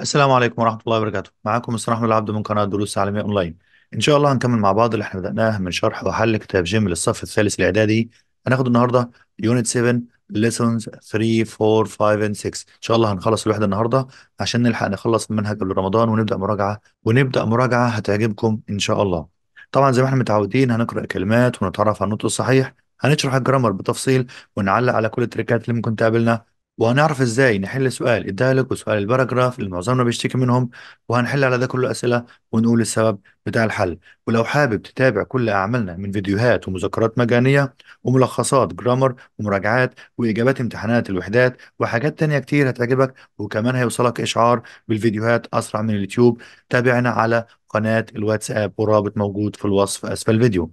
السلام عليكم ورحمة الله وبركاته معاكم مستر أحمد العبد من قناة دروس تعليمية أونلاين إن شاء الله هنكمل مع بعض اللي احنا بدأناه من شرح وحل كتاب جيم للصف الثالث الإعدادي هناخد النهاردة يونت 7 ليسونز 3 4 5 and 6 إن شاء الله هنخلص الوحدة النهاردة عشان نلحق نخلص المنهج قبل رمضان ونبدأ مراجعة ونبدأ مراجعة هتعجبكم إن شاء الله طبعا زي ما احنا متعودين هنقرأ كلمات ونتعرف على النطق الصحيح هنشرح الجرامر بتفصيل ونعلق على كل التريكات اللي ممكن تقابلنا وهنعرف ازاي نحل سؤال الدايلوج وسؤال الباراجراف اللي معظمنا بيشتكي منهم وهنحل على ده كله اسئله ونقول السبب بتاع الحل ولو حابب تتابع كل اعمالنا من فيديوهات ومذكرات مجانيه وملخصات جرامر ومراجعات واجابات امتحانات الوحدات وحاجات تانية كتير هتعجبك وكمان هيوصلك اشعار بالفيديوهات اسرع من اليوتيوب تابعنا على قناه الواتساب والرابط موجود في الوصف اسفل الفيديو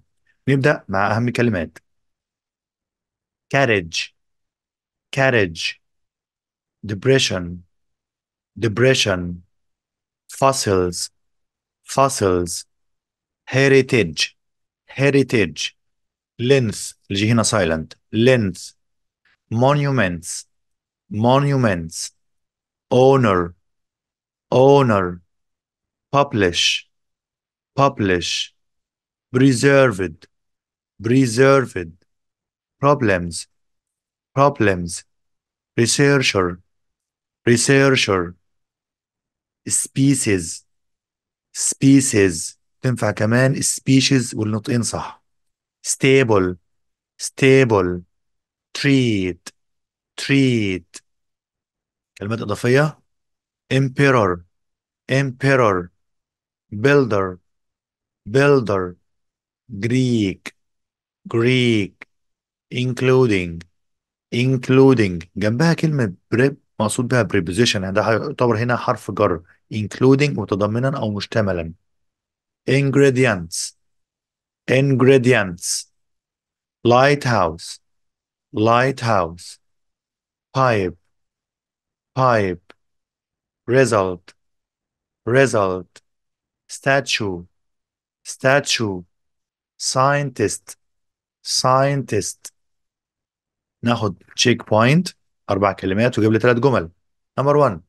نبدا مع اهم كلمات كارج carriage depression, depression, fossils, fossils, heritage, heritage, length, اللي هنا silent, length, monuments, monuments, owner, owner, publish, publish, preserved, preserved, problems, problems, researcher, researcher species species تنفع كمان species والنطقين صح stable stable treat treat كلمات إضافية emperor emperor builder builder Greek Greek including including جنبها كلمة مقصود بها preposition يعني ده يعتبر هنا حرف جر including متضمنا أو مشتملا ingredients ingredients lighthouse lighthouse pipe pipe result result statue statue scientist scientist ناخد check point أربع كلمات وجاب لي ثلاث جمل نمبر 1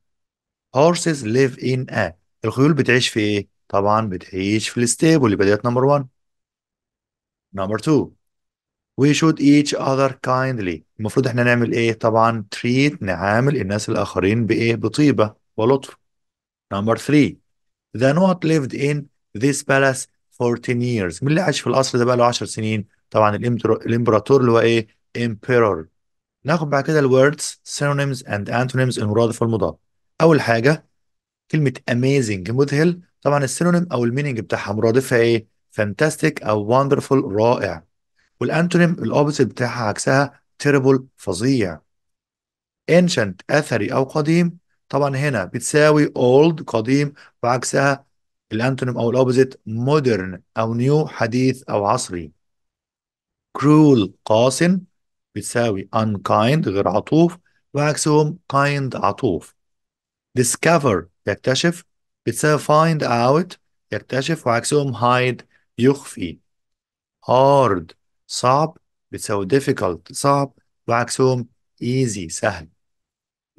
horses live in a الخيول بتعيش في إيه؟ طبعا بتعيش في الستيبل يبقى ديت نمبر 1 نمبر 2 we should each other kindly المفروض احنا نعمل ايه طبعا treat نعامل الناس الاخرين بايه بطيبه ولطف نمبر 3 the not lived in this palace 14 years مين اللي عاش في القصر ده بقى له 10 سنين طبعا الامبراطور اللي هو ايه emperor ناخد بعد كده الوردز synonyms and antonyms المرادف والمضاد اول حاجه كلمه amazing مذهل طبعا السينونيم او المينينج بتاعها مرادفها ايه fantastic او wonderful رائع والانتونيم الاوبوزيت بتاعها عكسها terrible فظيع ancient اثري او قديم طبعا هنا بتساوي old قديم وعكسها الانتونيم او الاوبوزيت modern او new حديث او عصري cruel قاس بتساوي unkind غير عطوف وعكسهم kind عطوف discover يكتشف بتساوي find out يكتشف وعكسهم hide يخفي hard صعب بتساوي difficult صعب وعكسهم easy سهل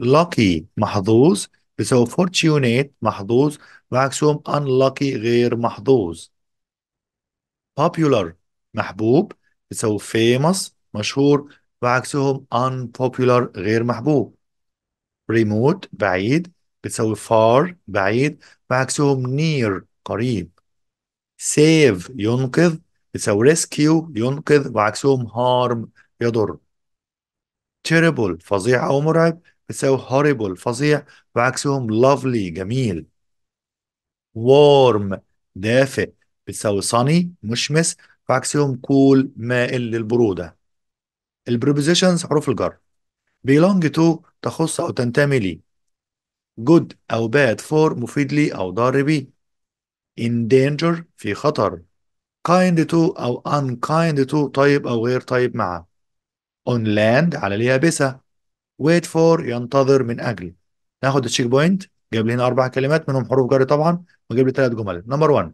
lucky محظوظ بتساوي fortunate محظوظ وعكسهم unlucky غير محظوظ popular محبوب بتساوي famous مشهور وعكسهم unpopular غير محبوب remote بعيد بتساوي far بعيد وعكسهم near قريب save ينقذ بتساوي rescue ينقذ وعكسهم harm يضر terrible فظيع أو مرعب بتساوي horrible فظيع وعكسهم lovely جميل warm دافئ بتساوي sunny مشمس وعكسهم cool مائل للبرودة البريبوزيشنز حروف الجر belong to تخص أو تنتمي لي good أو bad for مفيد لي أو ضار بي in danger في خطر kind to أو unkind to طيب أو غير طيب مع on land على اليابسة wait for ينتظر من أجل ناخد التشيك بوينت جاب لي هنا أربع كلمات منهم حروف جر طبعا وجاب لي ثلاث جمل نمبر 1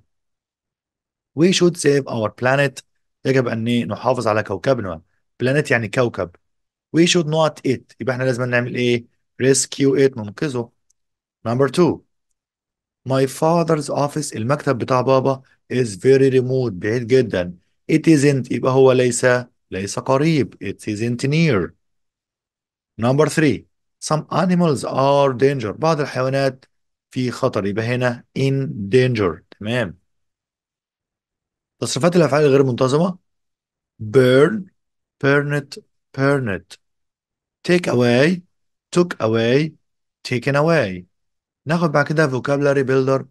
we should save our planet يجب أن نحافظ على كوكبنا بلانيت يعني كوكب وي شود نوت ات يبقى احنا لازم نعمل ايه ريسكيو ات ننقذه نمبر 2 My father's office المكتب بتاع بابا is very remote بعيد جدا ات ازنت يبقى هو ليس ليس قريب ات ازنت نير نمبر 3 some animals are danger بعض الحيوانات في خطر يبقى هنا in danger تمام تصرفات الأفعال الغير منتظمة burn burned burned take away took away taken away ناخد بعد كده vocabulary builder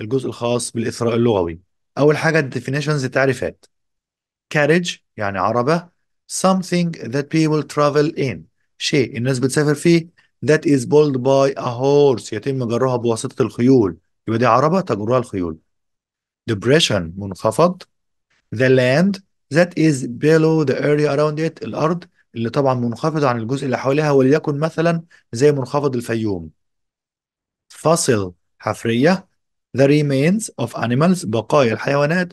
الجزء الخاص بالإثراء اللغوي أول حاجة definitions التعريفات carriage يعني عربة something that people travel in شيء الناس بتسافر فيه that is pulled by a horse يتم جرها بواسطة الخيول يبقى دي عربة تجرها الخيول depression منخفض the land that is below the area around it الأرض اللي طبعا منخفضة عن الجزء اللي حواليها وليكن مثلا زي منخفض الفيوم فصل حفرية the remains of animals بقايا الحيوانات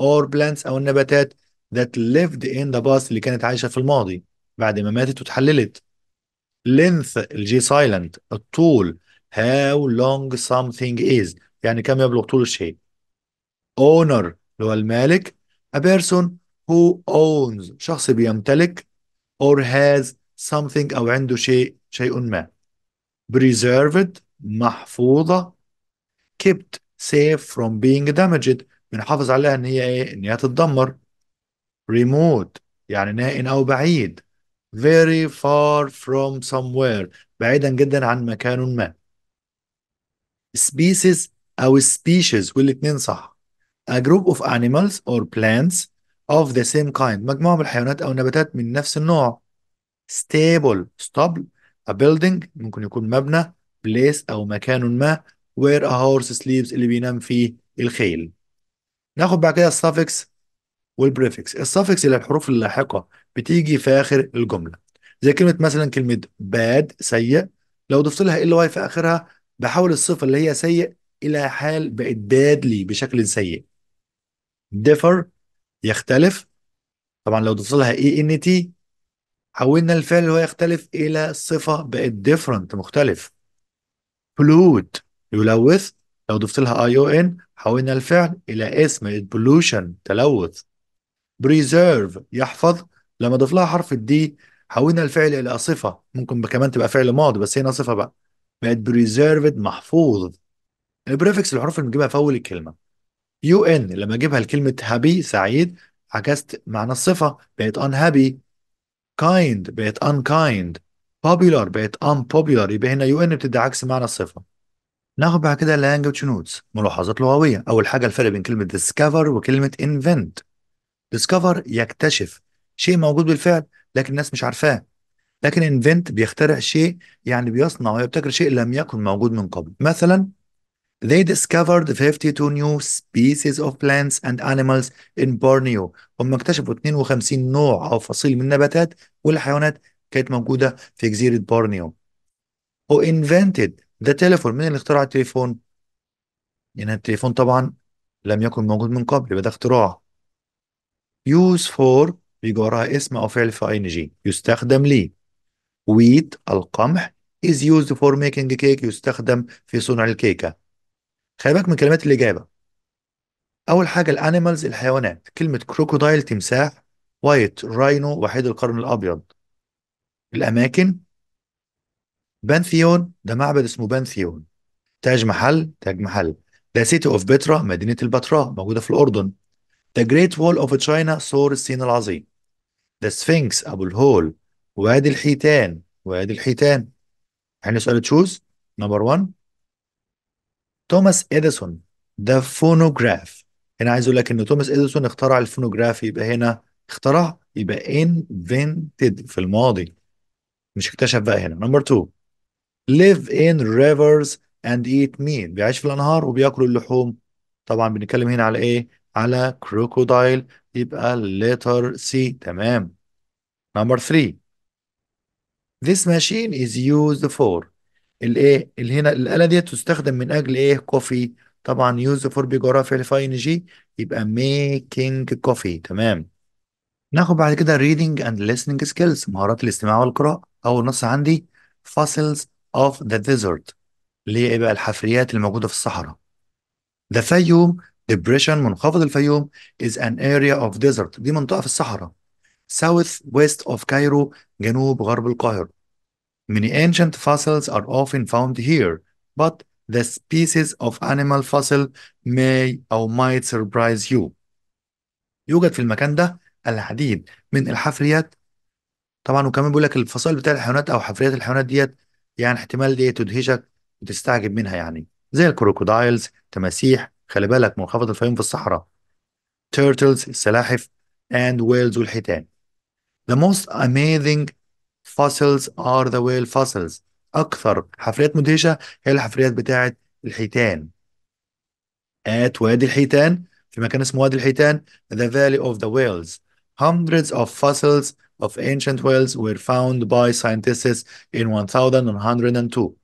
or plants أو النباتات that lived in the past اللي كانت عايشة في الماضي بعد ما ماتت وتحللت length الجي silent الطول how long something is يعني كم يبلغ طول الشيء owner اللي هو المالك a person who owns شخص بيمتلك or has something أو عنده شيء شيء ما preserved محفوظة kept safe from being damaged بنحافظ عليها إن هي إيه إن هي تتدمر remote يعني نائي أو بعيد very far from somewhere بعيدا جدا عن مكان ما species أو species والاثنين صح a group of animals or plants of the same kind مجموعة من الحيوانات أو النباتات من نفس النوع stable stable a building ممكن يكون مبنى place أو مكان ما where a horse sleeps اللي بينام فيه الخيل ناخد بعد كده suffix والبريفكس السافكس اللي الحروف اللاحقة بتيجي في آخر الجملة زي كلمة مثلا كلمة bad سيء لو ضفت لها ال واي في آخرها بحول الصفة اللي هي سيء إلى حال بقت بادلي بشكل سيء differ يختلف طبعا لو ضفت لها اي ان تي حولنا الفعل اللي هو يختلف الى صفه بقت ديفرنت مختلف بلود يلوث لو ضفت لها اي او ان حولنا الفعل الى اسم بولوشن تلوث بريزيرف يحفظ لما ضف لها حرف الدي حولنا الفعل الى صفه ممكن كمان تبقى فعل ماضي بس هنا صفه بقى بقت بريزيرفد محفوظ البريفكس الحروف اللي بنجيبها في اول الكلمه يو ان لما اجيبها لكلمه هابي سعيد عكست معنى الصفه بقت ان هابي كايند بقت ان كايند popular بقت ان popular يبقى هنا يو ان بتدي عكس معنى الصفه ناخد بعد كده language notes ملاحظات لغويه اول حاجه الفرق بين كلمه discover وكلمه invent discover يكتشف شيء موجود بالفعل لكن الناس مش عارفاه لكن invent بيخترع شيء يعني بيصنع ويبتكر شيء لم يكن موجود من قبل مثلا They discovered 52 new species of plants and animals in Borneo. هم اكتشفوا 52 نوع أو فصيل من النباتات والحيوانات كانت موجودة في جزيرة بورنيو. Who invented the telephone؟ من اللي اخترع التليفون؟ يعني التليفون طبعا لم يكن موجود من قبل يبقى ده اختراع. use for بيجي وراها اسم أو فعل في ing يستخدم لي. wheat القمح is used for making cake يستخدم في صنع الكيكة. خلي بالك من كلمات الإجابة أول حاجة الأنيمالز الحيوانات كلمة كروكودايل تمساح وايت راينو وحيد القرن الأبيض الأماكن بانثيون ده معبد اسمه بانثيون تاج محل تاج محل ذا سيتي اوف بترا مدينة البتراء موجودة في الأردن ذا جريت وول اوف تشاينا سور الصين العظيم ذا سفنكس أبو الهول وادي الحيتان وادي الحيتان سؤال تشوز نمبر 1 توماس اديسون ده فونوجراف انا عايز اقول لك ان توماس اديسون اخترع الفونوجراف يبقى هنا اخترع يبقى انفنتد في الماضي مش اكتشف بقى هنا نمبر 2 live in rivers and eat مين بيعيش في الانهار وبياكلوا اللحوم طبعا بنتكلم هنا على ايه على كروكودايل يبقى ليتر سي تمام نمبر 3 This machine is used for الايه اللي هنا الاله ديت تستخدم من اجل ايه كوفي طبعا يوز فور بيجورا فعل فاين جي يبقى ميكينج كوفي تمام ناخد بعد كده reading and listening skills مهارات الاستماع والقراءة أول نص عندي fossils of the desert اللي هي إيه بقى الحفريات الموجودة في الصحراء ذا فيوم depression منخفض الفيوم is an area of desert دي منطقة في الصحراء south west of Cairo جنوب غرب القاهرة Many ancient fossils are often found here, but the species of animal fossil may or might surprise you. يوجد في المكان ده العديد من الحفريات طبعا وكمان بيقول لك الفصائل بتاع الحيوانات او حفريات الحيوانات ديت يعني احتمال دي تدهشك وتستعجب منها يعني زي الكروكودايلز تماسيح خلي بالك منخفض الفيوم في الصحراء turtles السلاحف and whales والحيتان The most amazing fossils are the whale fossils أكثر حفريات مدهشة هي الحفريات بتاعة الحيتان at وادي الحيتان في مكان اسمه وادي الحيتان the Valley of the Whales hundreds of fossils of ancient whales were found by scientists in 1102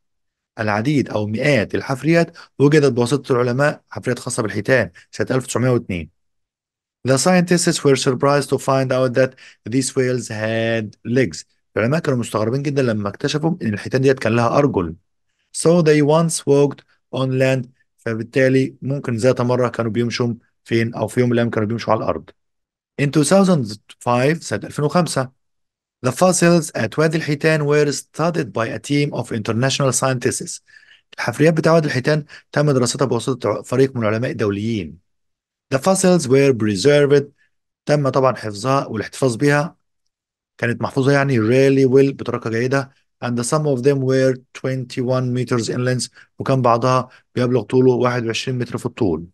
العديد أو مئات الحفريات وجدت بواسطة العلماء حفريات خاصة بالحيتان سنة 1902 The scientists were surprised to find out that these whales had legs العلماء كانوا مستغربين جدا لما اكتشفوا ان الحيتان ديت كان لها ارجل so they once walked on land فبالتالي ممكن ذات مرة كانوا بيمشوا فين أو في يوم من الأيام كانوا بيمشوا على الأرض. In 2005 سنة 2005 The fossils at وادي الحيتان were studied by a team of international scientists. الحفريات بتاع وادي الحيتان تم دراستها بواسطة فريق من العلماء الدوليين. The fossils were preserved تم طبعا حفظها والاحتفاظ بها كانت محفوظة يعني really well بطريقة جيدة and some of them were 21 meters in length وكان بعضها بيبلغ طوله 21 متر في الطول.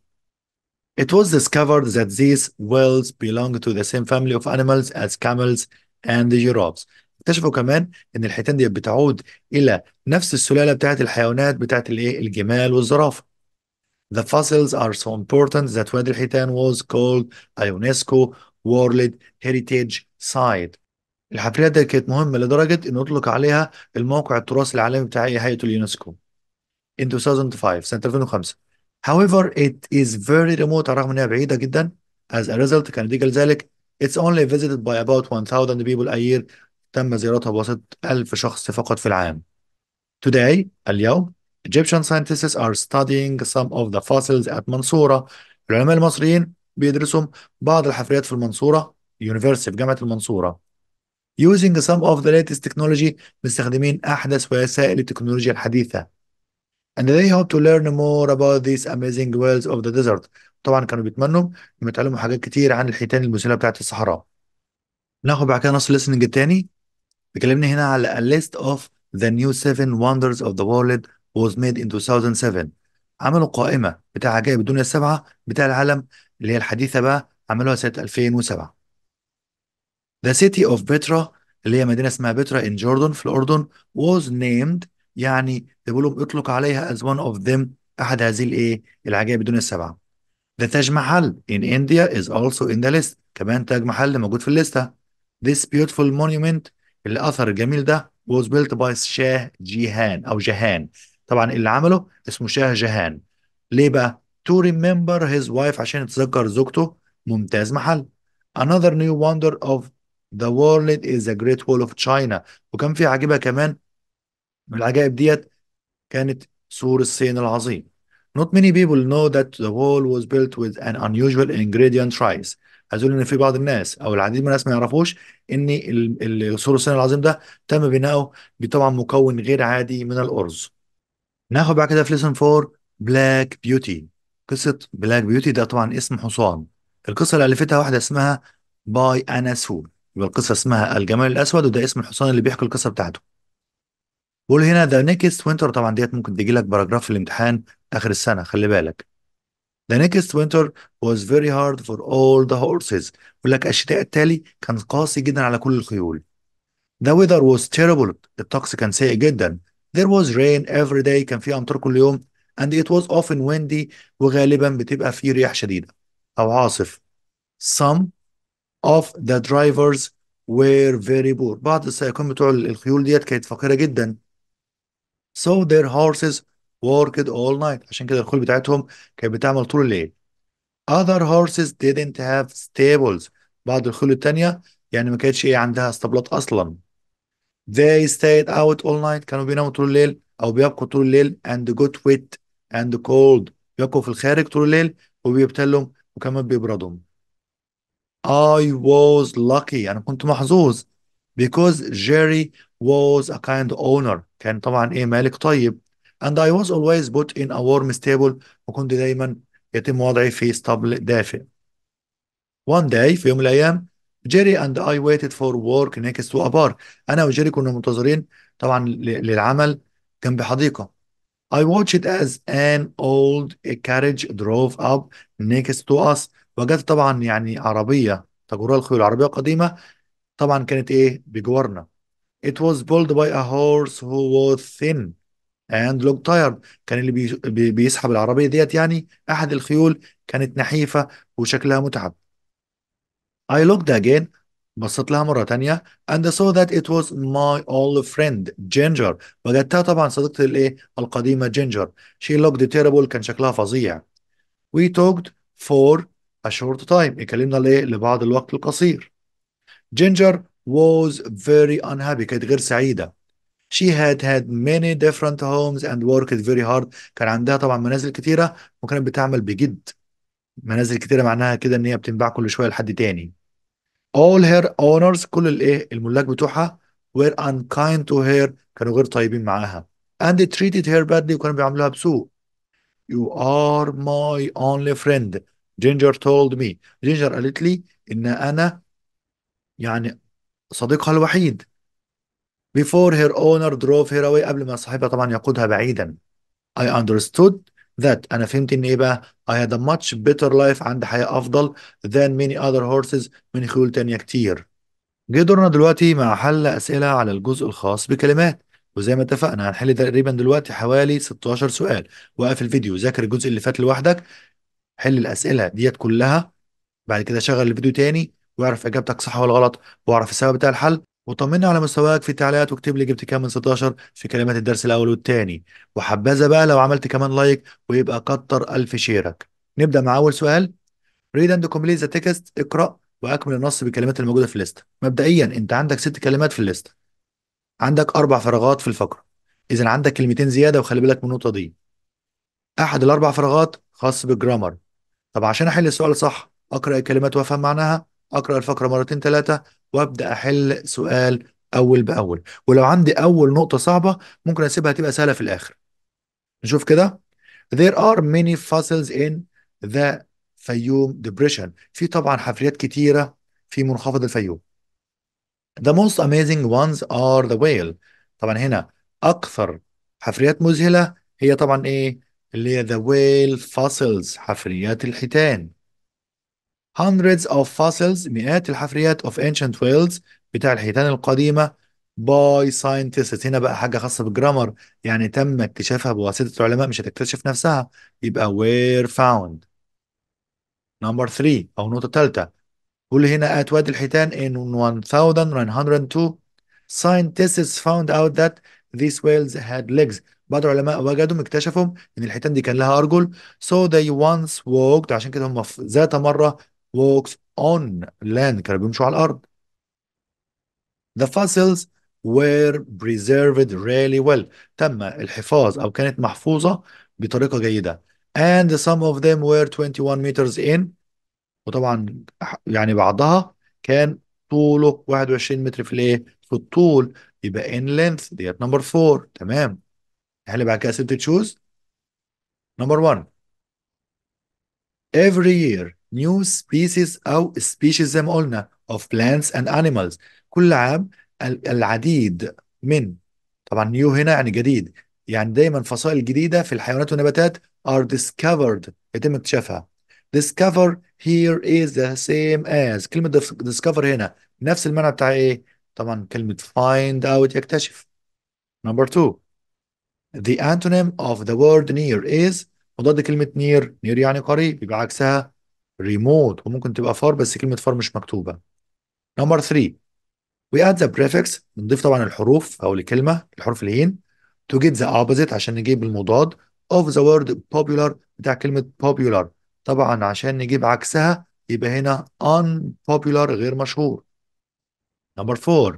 It was discovered that these whales belong to the same family of animals as camels and the giraffes. اكتشفوا كمان ان الحيتان دي بتعود الى نفس السلاله بتاعه الحيوانات بتاعه الايه الجمال والزرافه. The fossils are so important that وادي الحيتان was called a UNESCO World Heritage Site. الحفريات دي كانت مهمه لدرجه ان اطلق عليها الموقع التراث العالمي بتاع هيئه اليونسكو in 2005 سنه 2005 however it is very remote رغم انها بعيده جدا as a result كان نتيجه لذلك it's only visited by about 1000 people a year تم زيارتها بواسطه 1000 شخص فقط في العام today اليوم Egyptian scientists are studying some of the fossils at منصورة العلماء المصريين بيدرسوا بعض الحفريات في المنصورة University في جامعة المنصورة using some of the latest technology مستخدمين أحدث وسائل التكنولوجيا الحديثة and they hope to learn more about these amazing wells of the desert طبعا كانوا بيتمنوا انهم يتعلموا حاجات كتير عن الحيتان المذهلة بتاعت الصحراء ناخد بعد كده نص الليسننج التاني بيكلمني هنا على a list of the new seven wonders of the world was made in 2007 عملوا قائمة بتاع عجائب الدنيا السبعة بتاع العالم اللي هي الحديثة بقى عملوها سنة 2007 The city of Petra اللي هي مدينة اسمها بترا in Jordan في الأردن was named يعني بيقولوا اطلق عليها as one of them أحد هذه الإيه العجائب الدنيا السبعة. The Taj Mahal in India is also in the list كمان تاج محل موجود في الليستة. This beautiful monument الأثر الجميل ده was built by شاه جيهان أو جهان طبعا اللي عمله اسمه شاه جهان ليه بقى؟ to remember his wife عشان يتذكر زوجته ممتاز محل. Another new wonder of The world is a great wall of China وكان في عجيبه كمان من العجائب ديت كانت سور الصين العظيم Not many people know that the wall was built with an unusual ingredient rice. هذول ان في بعض الناس او العديد من الناس ما يعرفوش ان سور الصين العظيم ده تم بناؤه بطبعا مكون غير عادي من الارز. ناخد بعد كده في ليسن 4 بلاك بيوتي. قصه بلاك بيوتي ده طبعا اسم حصان. القصه اللي الفتها واحده اسمها باي انا سول يبقى القصه اسمها الجمال الاسود وده اسم الحصان اللي بيحكي القصه بتاعته بقول هنا ذا نيكست وينتر طبعا ديت ممكن تجي لك باراجراف في الامتحان اخر السنه خلي بالك The next winter was very hard for all the horses. بيقول لك الشتاء التالي كان قاسي جدا على كل الخيول. The weather was terrible. الطقس كان سيء جدا. There was rain every day. كان في أمطار كل يوم. And it was often windy. وغالبا بتبقى في رياح شديدة أو عاصف. Some of the drivers were very poor بعض السائقين بتوع الخيول ديت كانت فقيرة جدا so their horses worked all night عشان كده الخيول بتاعتهم كانت بتعمل طول الليل other horses didn't have stables بعض الخيول التانية يعني ما كانتش ايه عندها اسطبلات اصلا they stayed out all night كانوا بيناموا طول الليل او بيبقوا طول الليل and got wet and cold بيبقوا في الخارج طول الليل وبيبتلهم وكمان بيبردهم I was lucky أنا كنت محظوظ because Jerry was a kind owner كان طبعا إيه مالك طيب and I was always put in a warm stable وكنت دايما يتم وضعي في اسطبل دافئ one day في يوم من الأيام جيري and I waited for work next to a bar أنا وجيري كنا منتظرين طبعا للعمل جنب حديقة I watched as an old carriage drove up next to us وجدت طبعا يعني عربية تجورها الخيول العربيه القديمه طبعا كانت إيه بجوارنا It was pulled by a horse who was thin and looked tired كان اللي بي بيسحب العربية ديت يعني أحد الخيول كانت نحيفة وشكلها متعب I looked again بصيت لها مرة تانية and saw that it was my old friend Ginger وجدتها طبعا صديقتي الايه القديمة جينجر she looked terrible كان شكلها فظيع we talked for a short time اتكلمنا ليه لبعض الوقت القصير جينجر was very unhappy كانت غير سعيدة she had had many different homes and worked very hard كان عندها طبعا منازل كتيرة وكانت بتعمل بجد منازل كتيرة معناها كده ان هي بتنباع كل شوية لحد تاني all her owners كل الايه الملاك بتوعها were unkind to her كانوا غير طيبين معاها and they treated her badly وكانوا بيعاملوها بسوء you are my only friend جينجر تولد مي جينجر قالت لي ان انا يعني صديقها الوحيد before her owner drove her away قبل ما صاحبها طبعا يقودها بعيدا I understood that أنا فهمت إن إيه بقى I had a much better life عندي حياة أفضل than many other horses من خيول تانية كتير جه دورنا دلوقتي مع حل أسئلة على الجزء الخاص بكلمات وزي ما اتفقنا هنحل تقريبا دلوقتي حوالي 16 سؤال وقف الفيديو ذاكر الجزء اللي فات لوحدك حل الاسئله ديت كلها بعد كده شغل الفيديو تاني واعرف اجابتك صح ولا غلط واعرف السبب بتاع الحل وطمني على مستواك في التعليقات واكتب لي جبت كام من 16 في كلمات الدرس الاول والتاني وحبذا بقى لو عملت كمان لايك ويبقى كتر الف شيرك نبدا مع اول سؤال ريد اند كومبليت ذا تكست اقرا واكمل النص بالكلمات الموجوده في الليست مبدئيا انت عندك ست كلمات في الليست عندك اربع فراغات في الفقره اذا عندك كلمتين زياده وخلي بالك من النقطه دي احد الاربع فراغات خاص بالجرامر طب عشان احل السؤال صح اقرا الكلمات وافهم معناها اقرا الفقره مرتين ثلاثه وابدا احل سؤال اول باول ولو عندي اول نقطه صعبه ممكن اسيبها تبقى سهله في الاخر نشوف كده there are many fossils in the فيوم depression في طبعا حفريات كتيره في منخفض الفيوم the most amazing ones are the whale طبعا هنا اكثر حفريات مذهله هي طبعا ايه اللي هي the whale fossils حفريات الحيتان hundreds of fossils مئات الحفريات of ancient whales بتاع الحيتان القديمة by scientists هنا بقى حاجة خاصة بالجرامر يعني تم اكتشافها بواسطة العلماء مش هتكتشف نفسها يبقى where found number 3 أو نقطة ثالثة قول هنا at وادي الحيتان in 1902 scientists found out that these whales had legs بعض العلماء وجدهم اكتشفوا ان الحيتان دي كان لها ارجل so they once walked عشان كده هم ذات مره walks on land كانوا بيمشوا على الارض the fossils were preserved really well تم الحفاظ او كانت محفوظه بطريقه جيده and some of them were 21 meters in وطبعا يعني بعضها كان طوله 21 متر في الايه في الطول يبقى in length ديت نمبر 4 تمام احنا يعني بعد كده سبت تشوز نمبر 1 every year new species او species زي ما قلنا of plants and animals كل عام العديد من طبعا new هنا يعني جديد يعني دايما فصائل جديدة في الحيوانات والنباتات are discovered يتم اكتشافها discover here is the same as كلمة discover هنا نفس المعنى بتاع ايه؟ طبعا كلمة find out يكتشف number two The antonym of the word near is مضاد كلمة near near يعني قريب يبقى عكسها remote وممكن تبقى far بس كلمة far مش مكتوبة. Number three we add the prefix بنضيف طبعا الحروف أو الكلمة الحرف الهين to get the opposite عشان نجيب المضاد of the word popular بتاع كلمة popular طبعا عشان نجيب عكسها يبقى هنا unpopular غير مشهور. Number four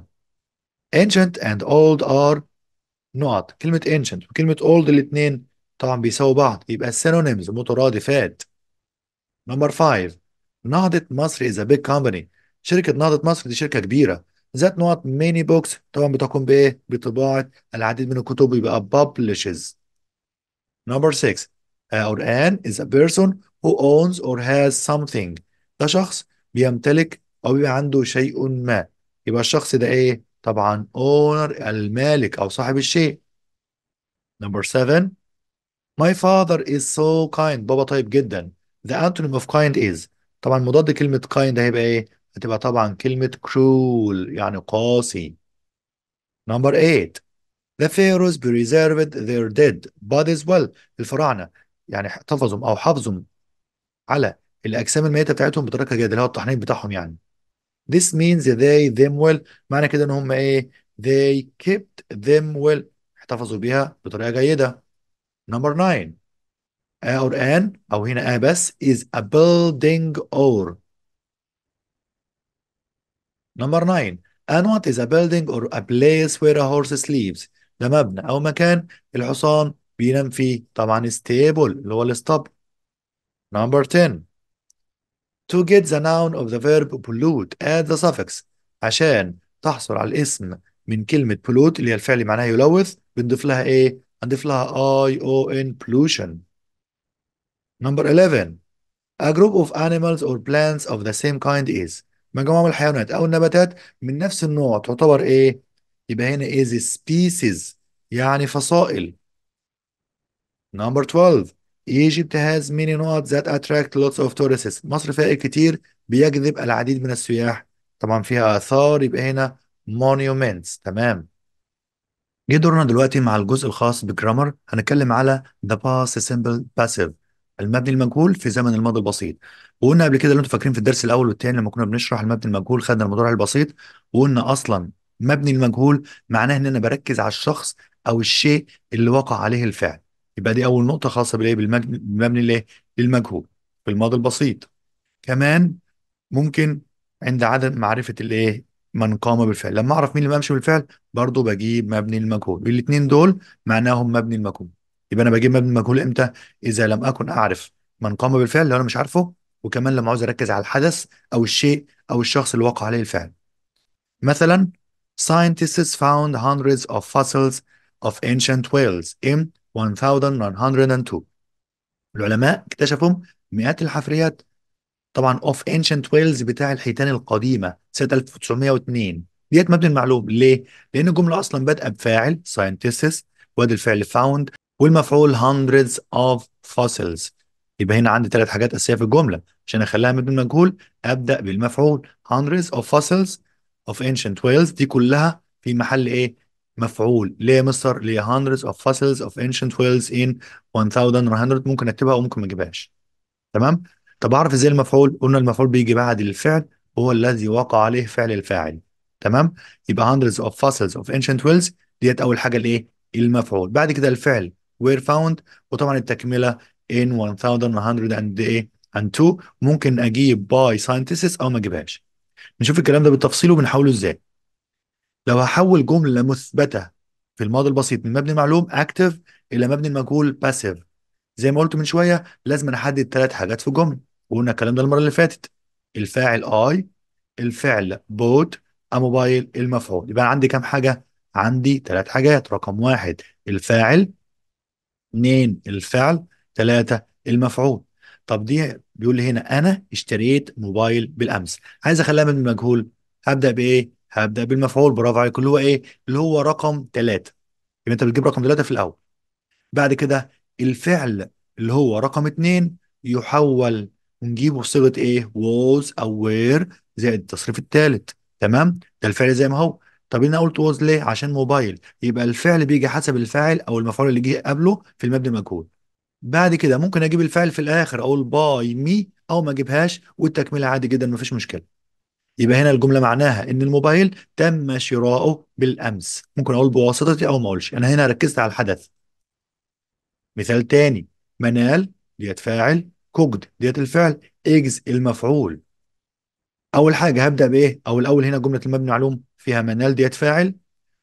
ancient and old are نقط كلمة ancient وكلمة old الاثنين طبعا بيساووا بعض يبقى synonyms مترادفات نمبر 5 نهضة مصر is a big company شركة نهضة مصر دي شركة كبيرة ذات نقط many books طبعا بتقوم بإيه؟ بطباعة العديد من الكتب يبقى publishes Number 6 آه، or an is a person who owns or has something ده شخص بيمتلك أو بيبقى عنده شيء ما يبقى الشخص ده إيه؟ طبعا owner المالك أو صاحب الشيء number seven my father is so kind بابا طيب جدا the antonym of kind is طبعا مضاد كلمة kind هيبقى إيه هتبقى طبعا كلمة cruel يعني قاسي number eight The pharaohs preserved their dead bodies well الفراعنة يعني احتفظوا أو حافظوا على الأجسام الميتة بتاعتهم بطريقة جيدة اللي هو التحنيط بتاعهم يعني This means they them well معنى كده ان هم ايه they kept them well احتفظوا بيها بطريقة جيدة number 9 or an او هنا ا بس is a building or number 9 an what is a building or a place where a horse sleeps ده مبنى او مكان الحصان بينام فيه طبعا stable اللي هو الاستبل number 10 to get the noun of the verb pollute add the suffix عشان تحصل على الاسم من كلمة pollute اللي هي الفعل معناها يلوث بنضيف لها ايه؟ هنضيف لها I O N pollution number 11 a group of animals or plants of the same kind is مجموعة من الحيوانات أو النباتات من نفس النوع تعتبر ايه؟ يبقى هنا is إيه؟ species يعني فصائل number 12 Egypt has many nodes that attract lots of tourists مصر فيها كتير بيجذب العديد من السياح طبعا فيها آثار يبقى هنا monuments تمام جه دورنا دلوقتي مع الجزء الخاص بجرامر هنتكلم على the past simple passive المبني المجهول في زمن الماضي البسيط وقلنا قبل كده لو انتم فاكرين في الدرس الاول والثاني لما كنا بنشرح المبني المجهول خدنا المضارع البسيط وقلنا اصلا مبني المجهول معناه ان انا بركز على الشخص او الشيء اللي وقع عليه الفعل يبقى دي اول نقطه خاصه بالايه بالمبني الايه للمجهول في الماضي البسيط كمان ممكن عند عدم معرفه الايه من قام بالفعل لما اعرف مين اللي بمشي بالفعل برضه بجيب مبني المجهول الاثنين دول معناهم مبني المجهول يبقى انا بجيب مبني المجهول امتى اذا لم اكن اعرف من قام بالفعل لو انا مش عارفه وكمان لما عاوز اركز على الحدث او الشيء او الشخص اللي وقع عليه الفعل مثلا scientists found hundreds of fossils of ancient whales in 1102 العلماء اكتشفوا مئات الحفريات طبعا اوف انشنت ويلز بتاع الحيتان القديمه سنه 1902 ديت مبني المعلوم ليه؟ لان الجمله اصلا بادئه بفاعل ساينتسس وادي الفعل فاوند والمفعول hundreds of fossils يبقى هنا عندي ثلاث حاجات اساسيه في الجمله عشان اخليها مبني مجهول ابدا بالمفعول hundreds of fossils of ancient whales دي كلها في محل ايه؟ مفعول ليه مستر؟ ليه hundreds of fossils of ancient whales in 1100 ممكن اكتبها وممكن ما اجيبهاش تمام طب اعرف ازاي المفعول قلنا المفعول بيجي بعد الفعل هو الذي وقع عليه فعل الفاعل تمام يبقى hundreds of fossils of ancient whales ديت اول حاجه الايه المفعول بعد كده الفعل were found وطبعا التكمله in 1100 1102 إيه؟ ممكن اجيب by scientists او ما اجيبهاش نشوف الكلام ده بالتفصيل وبنحاوله ازاي لو هحول جمله مثبته في الماضي البسيط من مبني المعلوم اكتف الى مبني المجهول باسيف زي ما قلت من شويه لازم نحدد ثلاث حاجات في الجمله وقلنا الكلام ده المره اللي فاتت الفاعل اي الفعل بوت موبايل المفعول يبقى عندي كام حاجه عندي ثلاث حاجات رقم واحد الفاعل اثنين الفعل ثلاثة المفعول طب دي بيقول لي هنا انا اشتريت موبايل بالامس عايز اخليها من المجهول هبدا بايه هبدا بالمفعول برافو عليك اللي هو ايه اللي هو رقم ثلاثة يبقى يعني انت بتجيب رقم ثلاثة في الاول بعد كده الفعل اللي هو رقم اثنين يحول ونجيبه صيغه ايه was او were زائد التصريف الثالث تمام ده الفعل زي ما هو طب انا قلت was ليه عشان موبايل يبقى الفعل بيجي حسب الفاعل او المفعول اللي جه قبله في المبني المجهول بعد كده ممكن اجيب الفعل في الاخر اقول باي مي او ما اجيبهاش والتكمله عادي جدا مفيش مشكله يبقى هنا الجمله معناها ان الموبايل تم شراؤه بالامس ممكن اقول بواسطتي او ما اقولش انا هنا ركزت على الحدث مثال تاني منال ديت فاعل كوجد ديت الفعل اجز المفعول اول حاجه هبدا بايه او الاول هنا جمله المبني معلوم فيها منال ديت فاعل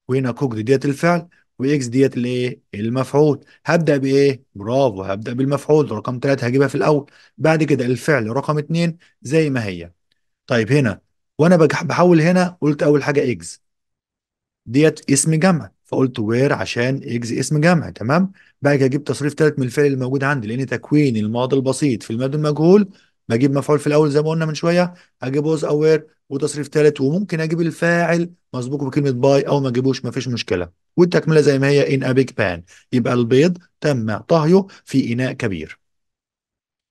وهنا كوجد ديت الفعل واكس ديت الايه المفعول هبدا بايه برافو هبدا بالمفعول رقم ثلاثة هجيبها في الاول بعد كده الفعل رقم اثنين زي ما هي طيب هنا وانا بحول هنا قلت اول حاجه اكس ديت اسم جمع فقلت وير عشان اكس اسم جمع تمام كده اجيب تصريف ثالث من الفعل الموجود عندي لان تكوين الماضي البسيط في الماد المجهول بجيب مفعول في الاول زي ما قلنا من شويه اجيب اوز او وير وتصريف ثالث وممكن اجيب الفاعل مسبوق بكلمه باي او ما اجيبوش ما فيش مشكله والتكمله زي ما هي ان ا بيج بان يبقى البيض تم طهيه في اناء كبير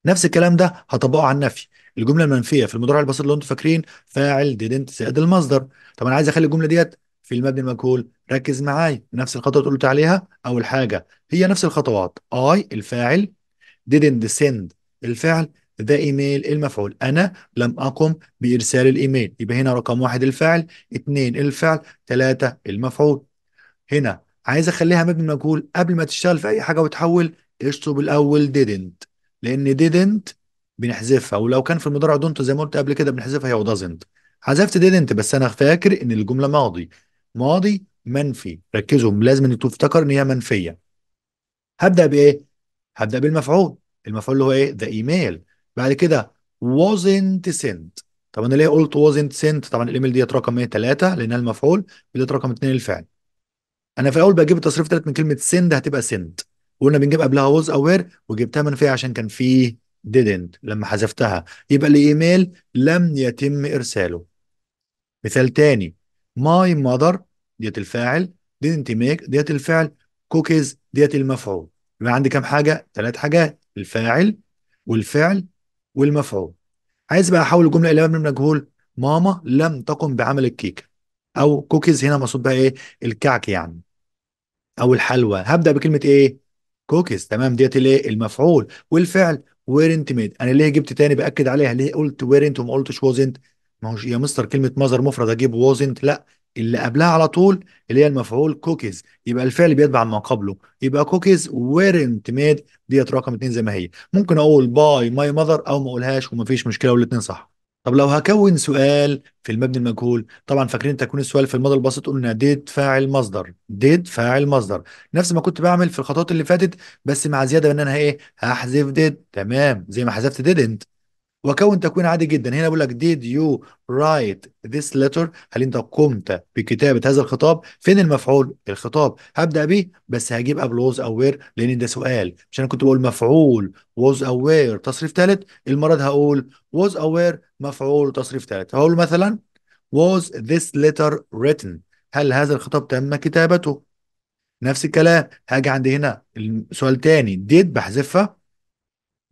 نفس الكلام ده هطبقه على النفي الجمله المنفيه في المضارع البسيط اللي انتم فاكرين فاعل didn't زائد المصدر طب انا عايز اخلي الجمله ديت في المبني المجهول ركز معايا نفس الخطوه اللي قلت عليها اول حاجه هي نفس الخطوات I الفاعل didn't send الفعل ذا ايميل المفعول انا لم اقم بارسال الايميل يبقى هنا رقم واحد الفاعل اثنين الفعل ثلاثة المفعول هنا عايز اخليها مبني مجهول قبل ما تشتغل في اي حاجه وتحول اشطب الاول didn't لان didn't بنحذفها ولو كان في المضارع دونت زي ما قلت قبل كده بنحذفها هي ودازنت حذفت ديدنت بس انا فاكر ان الجمله ماضي ماضي منفي ركزوا لازم تفتكر ان هي منفيه هبدا بايه هبدا بالمفعول المفعول اللي هو ايه ذا ايميل بعد كده wasn't sent طب انا ليه قلت wasn't sent طبعا الايميل ديت رقم ايه 3 لانها المفعول ديت رقم 2 الفعل انا في الاول بجيب التصريف ثلاث من كلمه send هتبقى sent قلنا بنجيب قبلها was او وير وجبتها منفيه عشان كان فيه didn't لما حذفتها يبقى الايميل لم يتم ارساله مثال تاني my mother ديت الفاعل didn't make ديت الفعل cookies ديت المفعول يبقى عندي كام حاجه ثلاث حاجات الفاعل والفعل والمفعول عايز بقى احول الجمله الى مبني مجهول ماما لم تقم بعمل الكيكه او كوكيز هنا مقصود بقى ايه الكعك يعني او الحلوى هبدا بكلمه ايه كوكيز تمام ديت الايه المفعول والفعل ويرنت ميد انا ليه جبت تاني باكد عليها ليه قلت ويرنت وما قلتش وازنت ما هوش يا مستر كلمه ماذر مفرد اجيب وازنت لا اللي قبلها على طول اللي هي المفعول كوكيز يبقى الفعل بيتبع ما قبله يبقى كوكيز ويرنت ميد ديت رقم اتنين زي ما هي ممكن اقول باي ماي ماذر او ما اقولهاش ومفيش مشكله والاثنين صح طب لو هكون سؤال في المبني المجهول طبعا فاكرين تكوين السؤال في الماضي البسيط قلنا ديد فاعل مصدر ديد فاعل مصدر نفس ما كنت بعمل في الخطوات اللي فاتت بس مع زياده ان انا ايه هحذف ديد تمام زي ما حذفت ديدنت وكون تكوين عادي جدا هنا بقول لك did you write this letter هل انت قمت بكتابه هذا الخطاب فين المفعول الخطاب هبدا بيه بس هجيب قبل was او لان ده سؤال مش انا كنت بقول مفعول was او تصريف ثالث المره دي هقول was او مفعول تصريف ثالث هقول مثلا was this letter written هل هذا الخطاب تم كتابته نفس الكلام هاجي عند هنا السؤال الثاني did بحذفها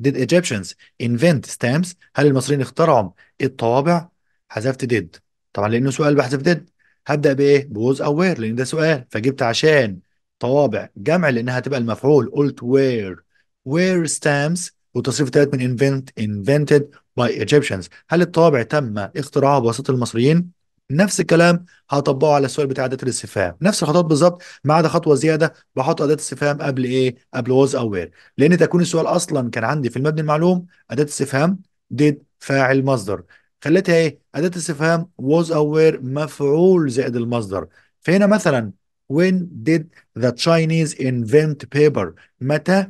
Did Egyptians invent stamps؟ هل المصريين اخترعوا الطوابع؟ حذفت did طبعا لأنه سؤال بحذف did هبدأ بإيه؟ بوز أو وير لأن ده سؤال فجبت عشان طوابع جمع لأنها هتبقى المفعول قلت وير وير stamps والتصريف الثالث من invent invented by Egyptians هل الطوابع تم اختراعها بواسطة المصريين؟ نفس الكلام هطبقه على السؤال بتاع اداه الاستفهام نفس الخطوات بالظبط ما عدا خطوه زياده بحط اداه استفهام قبل ايه قبل واز او وير لان تكون السؤال اصلا كان عندي في المبني المعلوم اداه استفهام ديد فاعل مصدر خليتها ايه اداه استفهام واز او وير مفعول زائد المصدر فهنا مثلا when did the Chinese invent paper متى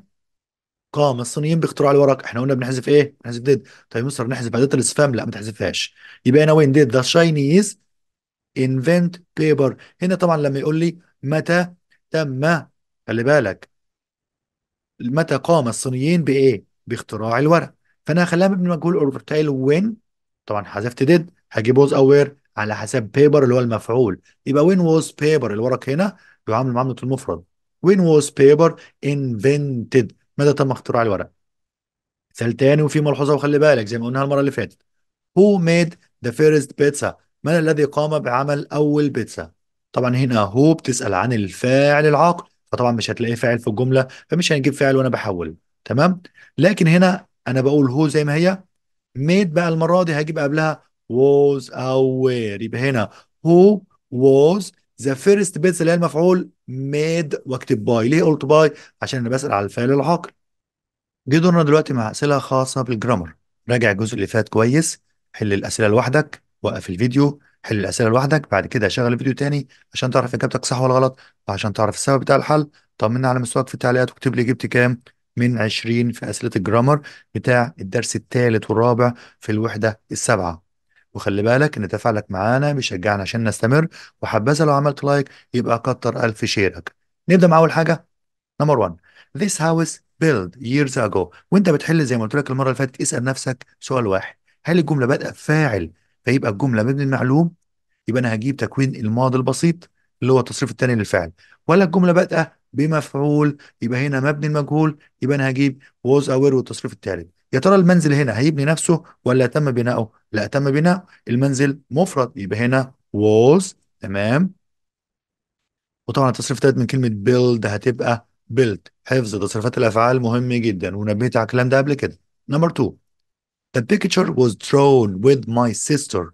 قام الصينيين باختراع الورق احنا قلنا بنحذف ايه بنحذف ديد طيب مصر نحذف اداه الاستفهام لا ما تحذفهاش يبقى هنا وين ديد ذا Chinese invent paper هنا طبعا لما يقول لي متى تم خلي بالك متى قام الصينيين بايه باختراع الورق فانا هخليها مبني مجهول اوربتايل وين طبعا حذفت ديد هجيب ووز او وير على حساب بيبر اللي هو المفعول يبقى وين ووز بيبر الورق هنا بيعامل معامله المفرد وين ووز بيبر انفنتد متى تم اختراع الورق مثال ثاني وفي ملحوظه وخلي بالك زي ما قلناها المره اللي فاتت who made the first pizza من الذي قام بعمل أول بيتزا طبعا هنا هو بتسأل عن الفاعل العاقل فطبعا مش هتلاقيه فاعل في الجملة فمش هنجيب فاعل وأنا بحول تمام لكن هنا أنا بقول هو زي ما هي ميد بقى المرة دي هجيب قبلها was أو وير يبقى هنا هو was ذا فيرست بيتزا اللي هي المفعول ميد واكتب باي ليه قلت باي عشان انا بسال على الفعل العاقل جه دورنا دلوقتي مع اسئله خاصه بالجرامر راجع الجزء اللي فات كويس حل الاسئله لوحدك وقف الفيديو حل الاسئله لوحدك بعد كده شغل الفيديو تاني عشان تعرف اجابتك صح ولا غلط وعشان تعرف السبب بتاع الحل طمنا على مستواك في التعليقات واكتب لي جبت كام من 20 في اسئله الجرامر بتاع الدرس الثالث والرابع في الوحده السابعه وخلي بالك ان تفاعلك معانا بيشجعنا عشان نستمر وحبذا لو عملت لايك يبقى كتر الف شيرك نبدا مع اول حاجه نمبر 1 This house built years ago وانت بتحل زي ما قلت لك المره اللي فاتت اسال نفسك سؤال واحد هل الجمله بادئه فاعل فيبقى الجمله مبني المعلوم يبقى انا هجيب تكوين الماضي البسيط اللي هو التصريف الثاني للفعل ولا الجمله بادئه بمفعول يبقى هنا مبني المجهول يبقى انا هجيب ووز اوير والتصريف الثالث يا ترى المنزل هنا هيبني نفسه ولا تم بناؤه لا تم بناء المنزل مفرد يبقى هنا ووز تمام وطبعا التصريف الثالث من كلمه بيلد هتبقى بيلد حفظ تصريفات الافعال مهم جدا ونبهت على الكلام ده قبل كده نمبر 2 The picture was drawn with my sister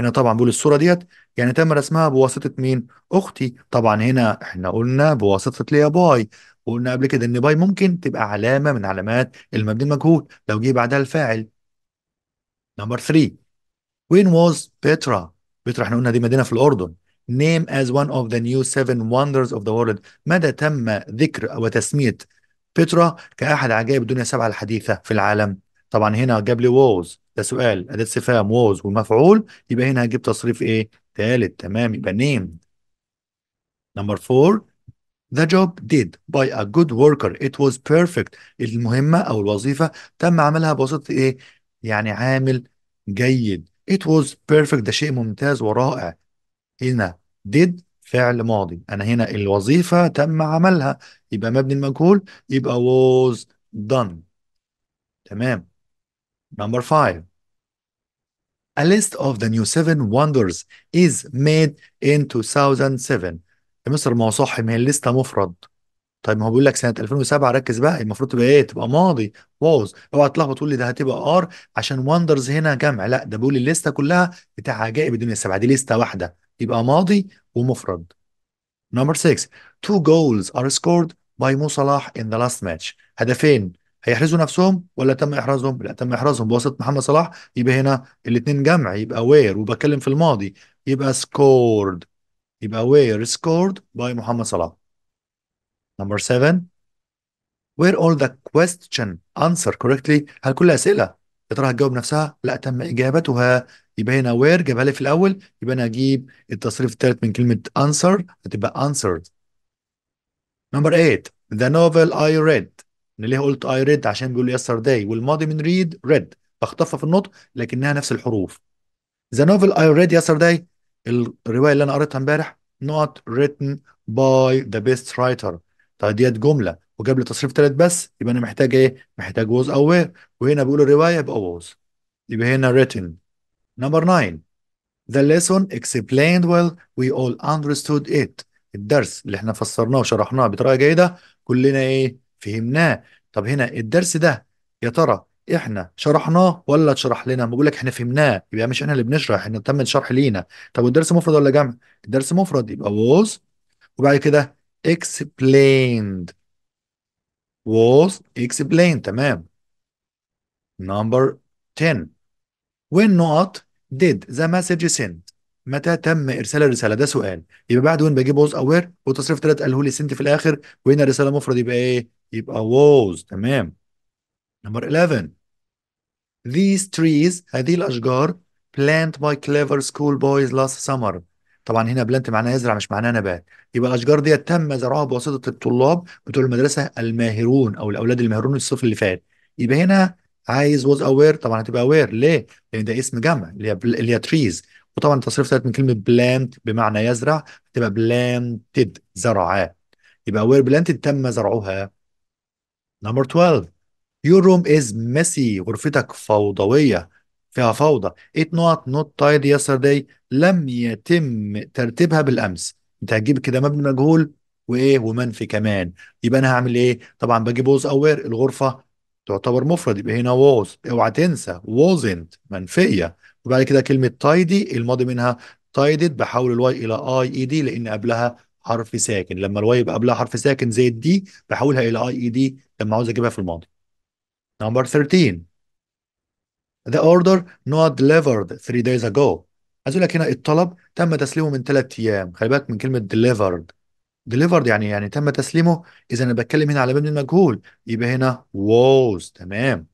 هنا طبعا بيقول الصورة ديت يعني تم رسمها بواسطة مين؟ أختي طبعا هنا احنا قلنا بواسطة ليا باي وقلنا قبل كده إن باي ممكن تبقى علامة من علامات المبني المجهول لو جه بعدها الفاعل نمبر 3 وين واز بيترا؟ بترا احنا قلنا دي مدينة في الأردن name as one of the new seven wonders of the world ماذا تم ذكر وتسمية بترا كأحد عجائب الدنيا السبعة الحديثة في العالم طبعا هنا جاب لي ووز ده سؤال اداه استفهام ووز والمفعول يبقى هنا هجيب تصريف ايه ثالث تمام يبقى نيم نمبر 4 The job did by a good worker it was perfect المهمة أو الوظيفة تم عملها بواسطة إيه؟ يعني عامل جيد it was perfect ده شيء ممتاز ورائع هنا did فعل ماضي أنا هنا الوظيفة تم عملها يبقى مبني المجهول يبقى was done تمام Number five, a list of the new seven wonders is made in 2007 يا مستر ما هو صح ما هي الليسته مفرد طيب ما هو بيقول لك سنه 2007 ركز بقى المفروض تبقى ايه تبقى ماضي واز اوعى تلخبط تقول لي ده هتبقى ار عشان وندرز هنا جمع لا ده بيقول الليسته كلها بتاع عجائب الدنيا السبعه دي ليسته واحده يبقى ماضي ومفرد نمبر 6 two goals are scored by Mo Salah in the last match هدفين هيحرزوا نفسهم ولا تم احرازهم؟ لا تم احرازهم بواسطه محمد صلاح يبقى هنا الاثنين جمع يبقى وير وبتكلم في الماضي يبقى سكورد يبقى وير سكورد باي محمد صلاح. نمبر 7 وير اول ذا كويستشن انسر كوريكتلي هل كل اسئله يا ترى هتجاوب نفسها؟ لا تم اجابتها يبقى هنا وير جابها لي في الاول يبقى انا اجيب التصريف الثالث من كلمه انسر هتبقى انسرد. نمبر 8 the novel I read انا ليه قلت اي ريد عشان بيقول لي داي والماضي من ريد ريد فاختفى في النطق لكنها نفس الحروف ذا نوفل اي ريد داي الروايه اللي انا قريتها امبارح not written by the best writer طيب ديت جمله وجاب لي تصريف ثالث بس يبقى انا محتاج ايه محتاج was او وير وهنا بيقول الروايه يبقى was يبقى هنا written نمبر 9 The lesson explained well we all understood it الدرس اللي احنا فسرناه وشرحناه بطريقه جيده كلنا ايه فهمناه طب هنا الدرس ده يا ترى احنا شرحناه ولا اتشرح لنا بقول لك احنا فهمناه يبقى مش احنا اللي بنشرح احنا تم الشرح لينا طب والدرس مفرد ولا جمع الدرس مفرد يبقى was وبعد كده explained was explained تمام number 10 when not did the message sent متى تم ارسال الرساله ده سؤال يبقى بعد وين بجيب was aware وتصريف ثلاث قاله لي sent في الاخر وهنا الرساله مفرد يبقى ايه يبقى was تمام نمبر 11 these trees هذه الأشجار plant by clever school boys last summer طبعا هنا بلانت معناه يزرع مش معناه نبات يبقى الاشجار دي تم زرعها بواسطه الطلاب بتوع المدرسه الماهرون او الاولاد الماهرون الصيف اللي فات يبقى هنا عايز was aware طبعا هتبقى aware ليه؟ لان ده اسم جمع اللي هي trees وطبعا التصريف ثالث من كلمه بلانت بمعنى يزرع هتبقى planted زرعاه يبقى aware planted تم زرعها نمبر 12 Your room is messy غرفتك فوضوية فيها فوضى It not not tied yesterday لم يتم ترتيبها بالأمس أنت هتجيب كده مبني مجهول وإيه ومنفي كمان يبقى أنا هعمل إيه طبعا بوز أو وير الغرفة تعتبر مفرد يبقى هنا was اوعى تنسى wasn't منفية وبعد كده كلمة tidy الماضي منها tidied بحول الواي إلى اي اي دي لأن قبلها حرف ساكن لما الواي يبقى قبلها حرف ساكن زي الدي بحولها الى اي اي دي لما عاوز اجيبها في الماضي نمبر 13 the order not delivered three days ago عايز اقول لك هنا الطلب تم تسليمه من ثلاث ايام خلي بالك من كلمه delivered delivered يعني يعني تم تسليمه اذا انا بتكلم هنا على مبني المجهول يبقى هنا was تمام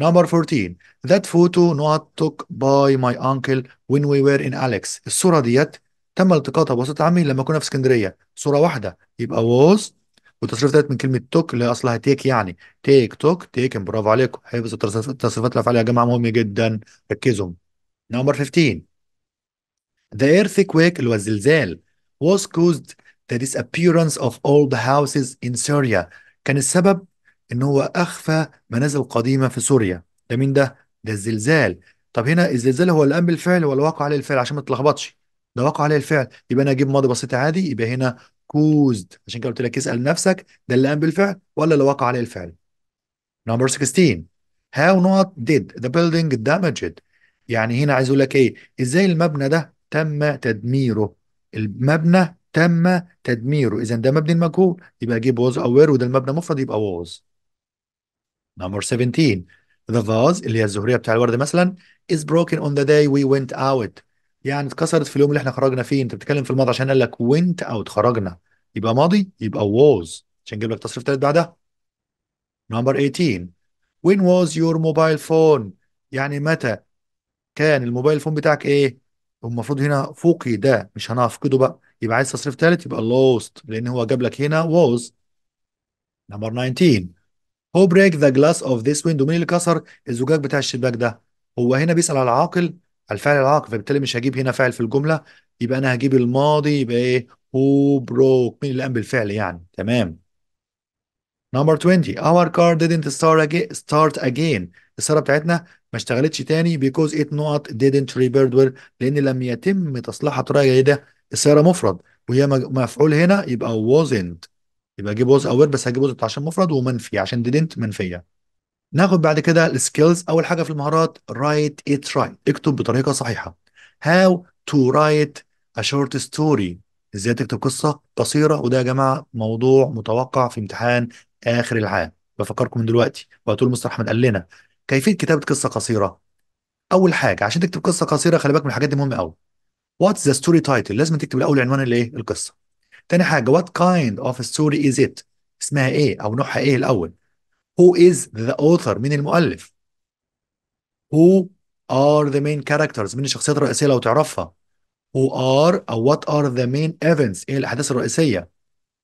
نمبر 14 that photo not took by my uncle when we were in Alex الصورة ديت تم التقاطها بوسط عمي لما كنا في اسكندريه صوره واحده يبقى ووز والتصريف ده من كلمه توك اللي اصلها تيك يعني تيك توك تيكن برافو عليكم حفظ التصريفات الافعاليه يا جماعه مهم جدا ركزوا نمبر 15 The earthquake اللي هو الزلزال was caused the disappearance of old houses in Syria كان السبب ان هو اخفى منازل قديمه في سوريا ده مين ده؟ ده الزلزال طب هنا الزلزال هو الان بالفعل ولا واقع عليه الفعل عشان ما تتلخبطش ده وقع عليه الفعل يبقى انا اجيب ماضي بسيط عادي يبقى هنا كوزد عشان كده قلت لك اسال نفسك ده اللي قام بالفعل ولا اللي وقع عليه الفعل نمبر 16 هاو نوت ديد ذا بيلدينج دامجد يعني هنا عايز اقول لك ايه ازاي المبنى ده تم تدميره المبنى تم تدميره اذا ده مبني المجهول يبقى اجيب ووز او وده المبنى مفرد يبقى ووز نمبر 17 the vase اللي هي الزهريه بتاع الورد مثلا is broken on the day we went out يعني اتكسرت في اليوم اللي احنا خرجنا فيه انت بتتكلم في الماضي عشان قال لك went out خرجنا يبقى ماضي يبقى was عشان جايب لك تصريف ثالث بعدها نمبر 18 when was your mobile phone يعني متى كان الموبايل فون بتاعك ايه المفروض هنا فوقي ده مش هنفقده بقى يبقى عايز تصريف ثالث يبقى lost لان هو جاب لك هنا was نمبر 19 who break the glass of this window مين اللي كسر الزجاج بتاع الشباك ده هو هنا بيسأل على العاقل الفعل العائق فبالتالي مش هجيب هنا فاعل في الجمله يبقى انا هجيب الماضي يبقى ايه هو بروك مين اللي قام بالفعل يعني تمام نمبر 20 our car didn't start again start again السياره بتاعتنا ما اشتغلتش تاني because it not didn't repair well لان لم يتم تصليحها بطريقه جيده السياره مفرد وهي مفعول هنا يبقى wasn't يبقى اجيب was او بس هجيب was عشان مفرد ومنفي عشان didn't منفيه ناخد بعد كده السكيلز اول حاجه في المهارات رايت ات رايت اكتب بطريقه صحيحه هاو تو رايت ا شورت ستوري ازاي تكتب قصه قصيره وده يا جماعه موضوع متوقع في امتحان اخر العام بفكركم من دلوقتي طول مستر احمد قال لنا كيفيه كتابه قصه قصيره اول حاجه عشان تكتب قصه قصيره خلي بالك من الحاجات دي مهمه قوي وات ذا ستوري تايتل لازم تكتب الاول عنوان الايه القصه تاني حاجه وات كايند اوف ستوري از ات اسمها ايه او نوعها ايه الاول Who is the author مين المؤلف Who are the main characters مين الشخصيات الرئيسية لو تعرفها Who are أو what are the main events ايه الأحداث الرئيسية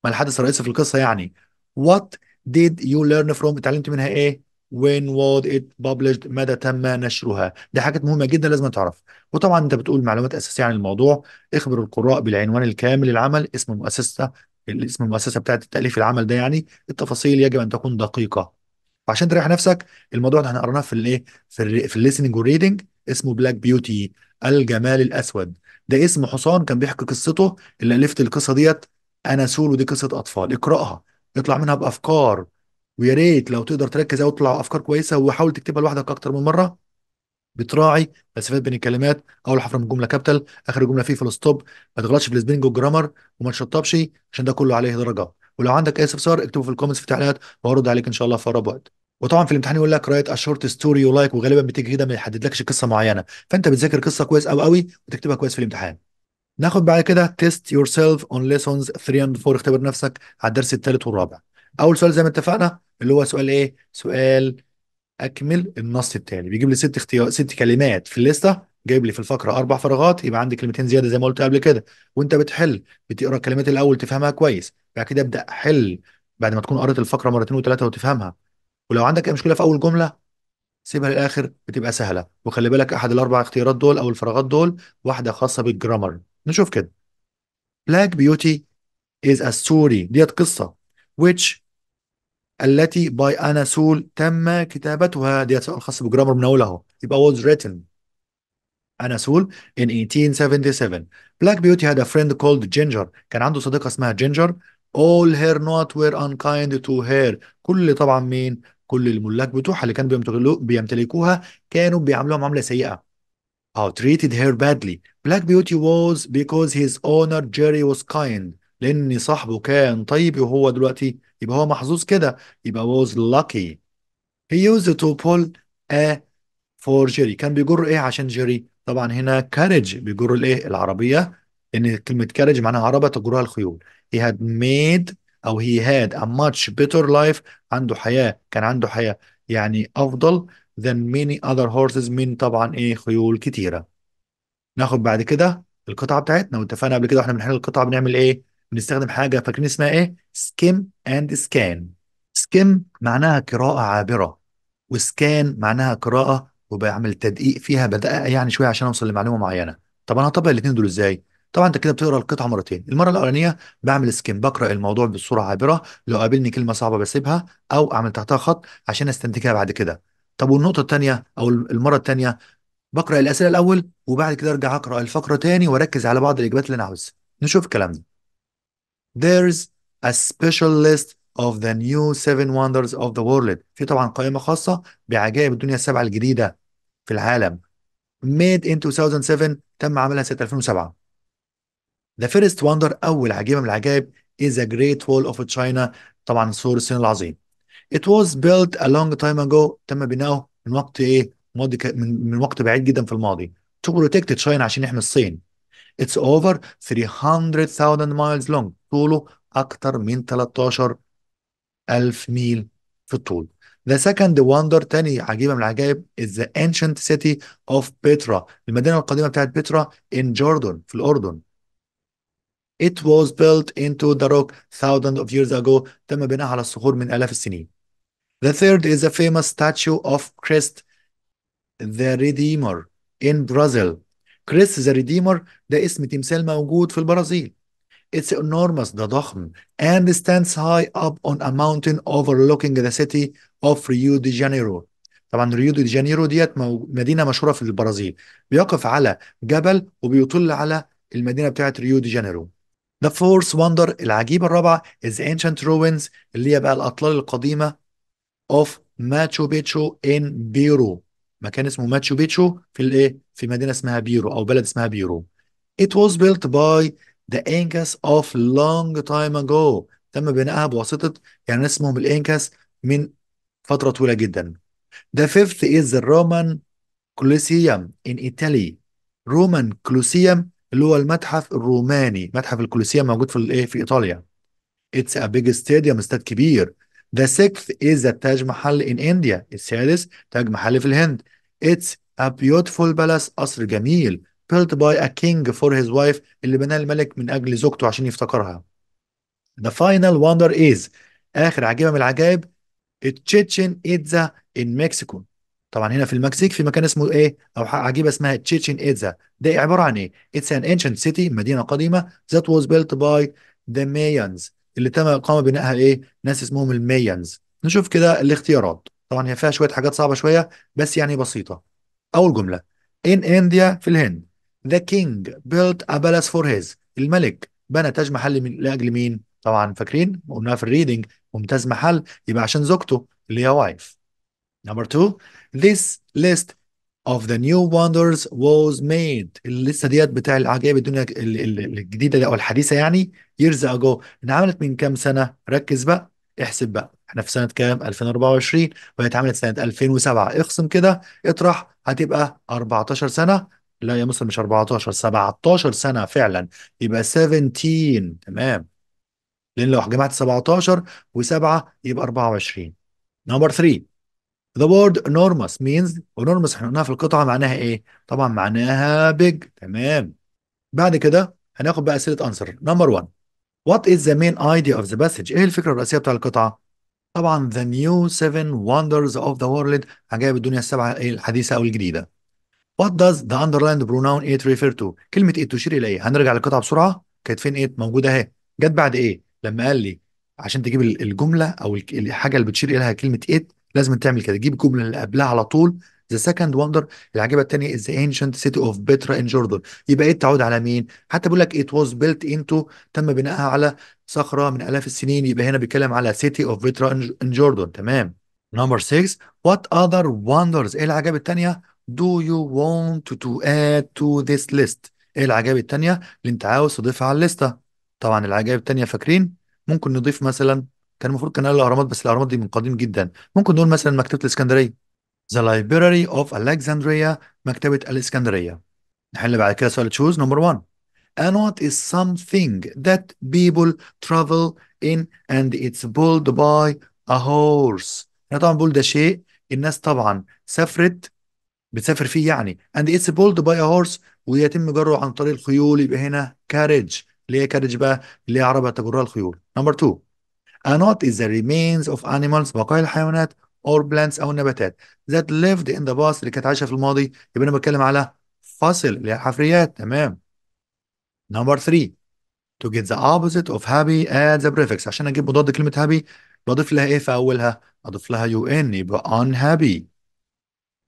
ما الحدث الرئيسي في القصة يعني What did you learn from اتعلمت منها ايه when was it published متى تم نشرها دي حاجات مهمة جدا لازم تعرف وطبعا انت بتقول معلومات أساسية عن الموضوع اخبر القراء بالعنوان الكامل للعمل، اسم المؤسسة اسم المؤسسة بتاعت تأليف العمل ده يعني التفاصيل يجب أن تكون دقيقة فعشان تريح نفسك الموضوع ده احنا قريناه في الايه في الـ في الليسننج والريدنج اسمه بلاك بيوتي الجمال الاسود ده اسم حصان كان بيحكي قصته اللي الفت القصه ديت انا سول ودي قصه اطفال اقراها اطلع منها بافكار ويا ريت لو تقدر تركز او تطلع افكار كويسه وحاول تكتبها لوحدك اكتر من مره بتراعي مسافات بين الكلمات اول حفره من الجمله كابيتال اخر جمله فيه فول ستوب ما تغلطش في السبيلنج والجرامر وما تشطبش عشان ده كله عليه درجه ولو عندك اي استفسار اكتبه في الكومنتس في التعليقات وهرد عليك ان شاء الله في اقرب وقت وطبعا في الامتحان يقول لك رايت اشورت ستوري يو لايك وغالبا بتيجي كده ما يحددلكش قصه معينه فانت بتذاكر قصه كويس قوي قوي وتكتبها كويس في الامتحان ناخد بعد كده تيست يور سيلف اون ليسونز 3 اند 4 اختبر نفسك على الدرس الثالث والرابع اول سؤال زي ما اتفقنا اللي هو سؤال ايه سؤال اكمل النص التالي بيجيب لي ست اختيار ست كلمات في الليسته جايب لي في الفقره اربع فراغات يبقى عندي كلمتين زياده زي ما قلت قبل كده وانت بتحل بتقرا الكلمات الاول تفهمها كويس بعد كده ابدا حل بعد ما تكون قريت الفقره مرتين وثلاثه وتفهمها ولو عندك اي مشكله في اول جمله سيبها للاخر بتبقى سهله وخلي بالك احد الاربع اختيارات دول او الفراغات دول واحده خاصه بالجرامر نشوف كده بلاك بيوتي از ا ستوري ديت قصه which التي باي انا سول تم كتابتها ديت سؤال خاص بالجرامر من اول اهو يبقى was written انا سول in 1877 بلاك بيوتي had a friend called Ginger كان عنده صديقة اسمها جينجر all her not were unkind to her كل طبعا مين كل الملاك بتوعها اللي كانوا بيمتلكوها كانوا بيعاملوها معاملة سيئة او treated her badly Black Beauty was because his owner Jerry was kind لأن صاحبه كان طيب وهو دلوقتي يبقى هو محظوظ كده يبقى was lucky he used to pull a for Jerry كان بيجر ايه عشان جيري طبعا هنا كارج بيجروا الايه العربيه ان كلمه كارج معناها عربه تجرها الخيول he had made او he had a much better life عنده حياه كان عنده حياه يعني افضل than many other horses من طبعا ايه خيول كتيره ناخد بعد كده القطعه بتاعتنا واتفقنا قبل كده واحنا بنحل القطعه بنعمل ايه بنستخدم حاجه فاكرين اسمها ايه سكيم اند سكان سكيم معناها قراءه عابره وسكان معناها قراءه وبعمل تدقيق فيها بدقق يعني شويه عشان اوصل لمعلومه معينه طب انا هطبق الاثنين دول ازاي طبعا انت كده بتقرا القطعه مرتين المره الاولانيه بعمل سكيم بقرا الموضوع بصوره عابره لو قابلني كلمه صعبه بسيبها او اعمل تحتها خط عشان استنتجها بعد كده طب والنقطه الثانيه او المره الثانيه بقرا الاسئله الاول وبعد كده ارجع اقرا الفقره تاني واركز على بعض الاجابات اللي انا عاوزها نشوف الكلام ده There's a specialist of the new seven wonders of the world في طبعا قائمة خاصة بعجائب الدنيا السبعة الجديدة في العالم made in 2007 تم عملها سنة 2007 The first wonder أول عجيبة من العجائب is a great wall of China طبعا سور الصين العظيم It was built a long time ago تم بناؤه من وقت إيه ماضي ك... من... من وقت بعيد جدا في الماضي to protect China عشان يحمي الصين It's over 300,000 miles long طوله أكثر من 13 ألف ميل في الطول The second wonder تاني عجيبة من العجائب is the ancient city of Petra المدينة القديمة بتاعت Petra in Jordan في الأردن It was built into the rock thousands of years ago تم بناها على الصخور من آلاف السنين The third is a famous statue of Christ the Redeemer in Brazil Christ the Redeemer ده اسم تمثال موجود في البرازيل It's enormous, ده ضخم. And stands high up on a mountain overlooking the city of Rio de Janeiro. طبعا ريو دي جانيرو ديت مدينه مشهوره في البرازيل بيقف على جبل وبيطل على المدينه بتاعه ريو دي جانيرو ذا فورث وندر العجيبه الرابعه از انشنت روينز اللي هي بقى الاطلال القديمه اوف ماتشو بيتشو ان بيرو مكان اسمه ماتشو بيتشو في الايه في مدينه اسمها بيرو او بلد اسمها بيرو ات واز بيلت باي The Incas of long time ago تم بنائها بواسطة يعني ناس اسمهم الإنكاس من فترة طويلة جدا. The fifth is the Roman Colosseum in Italy. Roman Colosseum اللي هو المتحف الروماني، متحف الكولوسيوم موجود في الايه؟ في إيطاليا. It's a big stadium استاد كبير. The sixth is the Taj Mahal in India. السادس تاج محل في الهند. It's a beautiful palace قصر جميل. built by a king for his wife اللي بناه الملك من أجل زوجته عشان يفتكرها The final wonder is آخر عجيبة من العجائب تشيتشن ايتزا in Mexico طبعا هنا في المكسيك في مكان اسمه ايه او عجيبه اسمها تشيتشن ايتزا. ده عباره عن ايه اتس ان انشنت سيتي مدينه قديمه ذات واز بيلت باي ذا مايانز اللي تم قام بنائها ايه ناس اسمهم المايانز نشوف كده الاختيارات طبعا هي فيها شويه حاجات صعبه شويه بس يعني بسيطه اول جمله ان انديا في الهند The king built a palace for his الملك بنى تاج محل لاجل مين؟ طبعا فاكرين قلناها في الريدنج ممتاز محل يبقى عشان زوجته اللي هي وايف. نمبر 2 this list of the new wonders was made اللسته ديت بتاع العجائب الدنيا الجديده دي او الحديثه يعني years ago انعملت من كام سنه؟ ركز بقى احسب بقى احنا في سنه كام 2024 وهي اتعملت سنه 2007 اخصم كده اطرح هتبقى 14 سنه لا يا مصر مش 14 17 سنة فعلا يبقى 17 تمام لأن لو جمعت 17 و7 يبقى 24 نمبر 3 The word enormous means enormous احنا قلناها في القطعة معناها ايه؟ طبعا معناها big تمام بعد كده هناخد بقى أسئلة أنسر نمبر 1 What is the main idea of the passage؟ ايه الفكرة الرئيسية بتاع القطعة؟ طبعا the new seven wonders of the world عجائب الدنيا السبعة إيه الحديثة أو الجديدة What does the underlined pronoun it refer to؟ كلمة it تشير إلى إيه؟ هنرجع للقطعة بسرعة كانت فين it؟ موجودة أهي جت بعد إيه؟ لما قال لي عشان تجيب الجملة أو الحاجة اللي بتشير إليها كلمة it لازم تعمل كده تجيب الجملة اللي قبلها على طول The second wonder العجيبة الثانية is the ancient city of Petra in Jordan يبقى it تعود على مين؟ حتى بيقول لك it was built into تم بنائها على صخرة من آلاف السنين يبقى هنا بيتكلم على city of Petra in Jordan تمام Number 6 What other wonders إيه العجائب الثانية؟ Do you want to add to this list؟ ايه العجائب التانية اللي انت عاوز تضيفها على الليستة؟ طبعا العجائب التانية فاكرين ممكن نضيف مثلا كان المفروض كان الاهرامات بس الاهرامات دي من قديم جدا ممكن نقول مثلا مكتبة الاسكندرية The Library of Alexandria مكتبة الاسكندرية نحل بعد كده سؤال choose number one and what is something that people travel in and it's pulled by a horse طبعا بقول ده شيء الناس طبعا سافرت بتسافر فيه يعني and it's pulled by a horse ويتم جره عن طريق الخيول يبقى هنا carriage اللي هي carriage بقى اللي هي عربة تجرها الخيول number two a knot is the remains of animals بقايا الحيوانات or plants أو النباتات that lived in the past اللي كانت عايشة في الماضي يبقى أنا بتكلم على فاصل اللي هي حفريات تمام number three to get the opposite of happy add the prefix عشان أجيب مضاد كلمة happy بضيف لها إيه في أولها؟ أضيف لها يو إن يبقى unhappy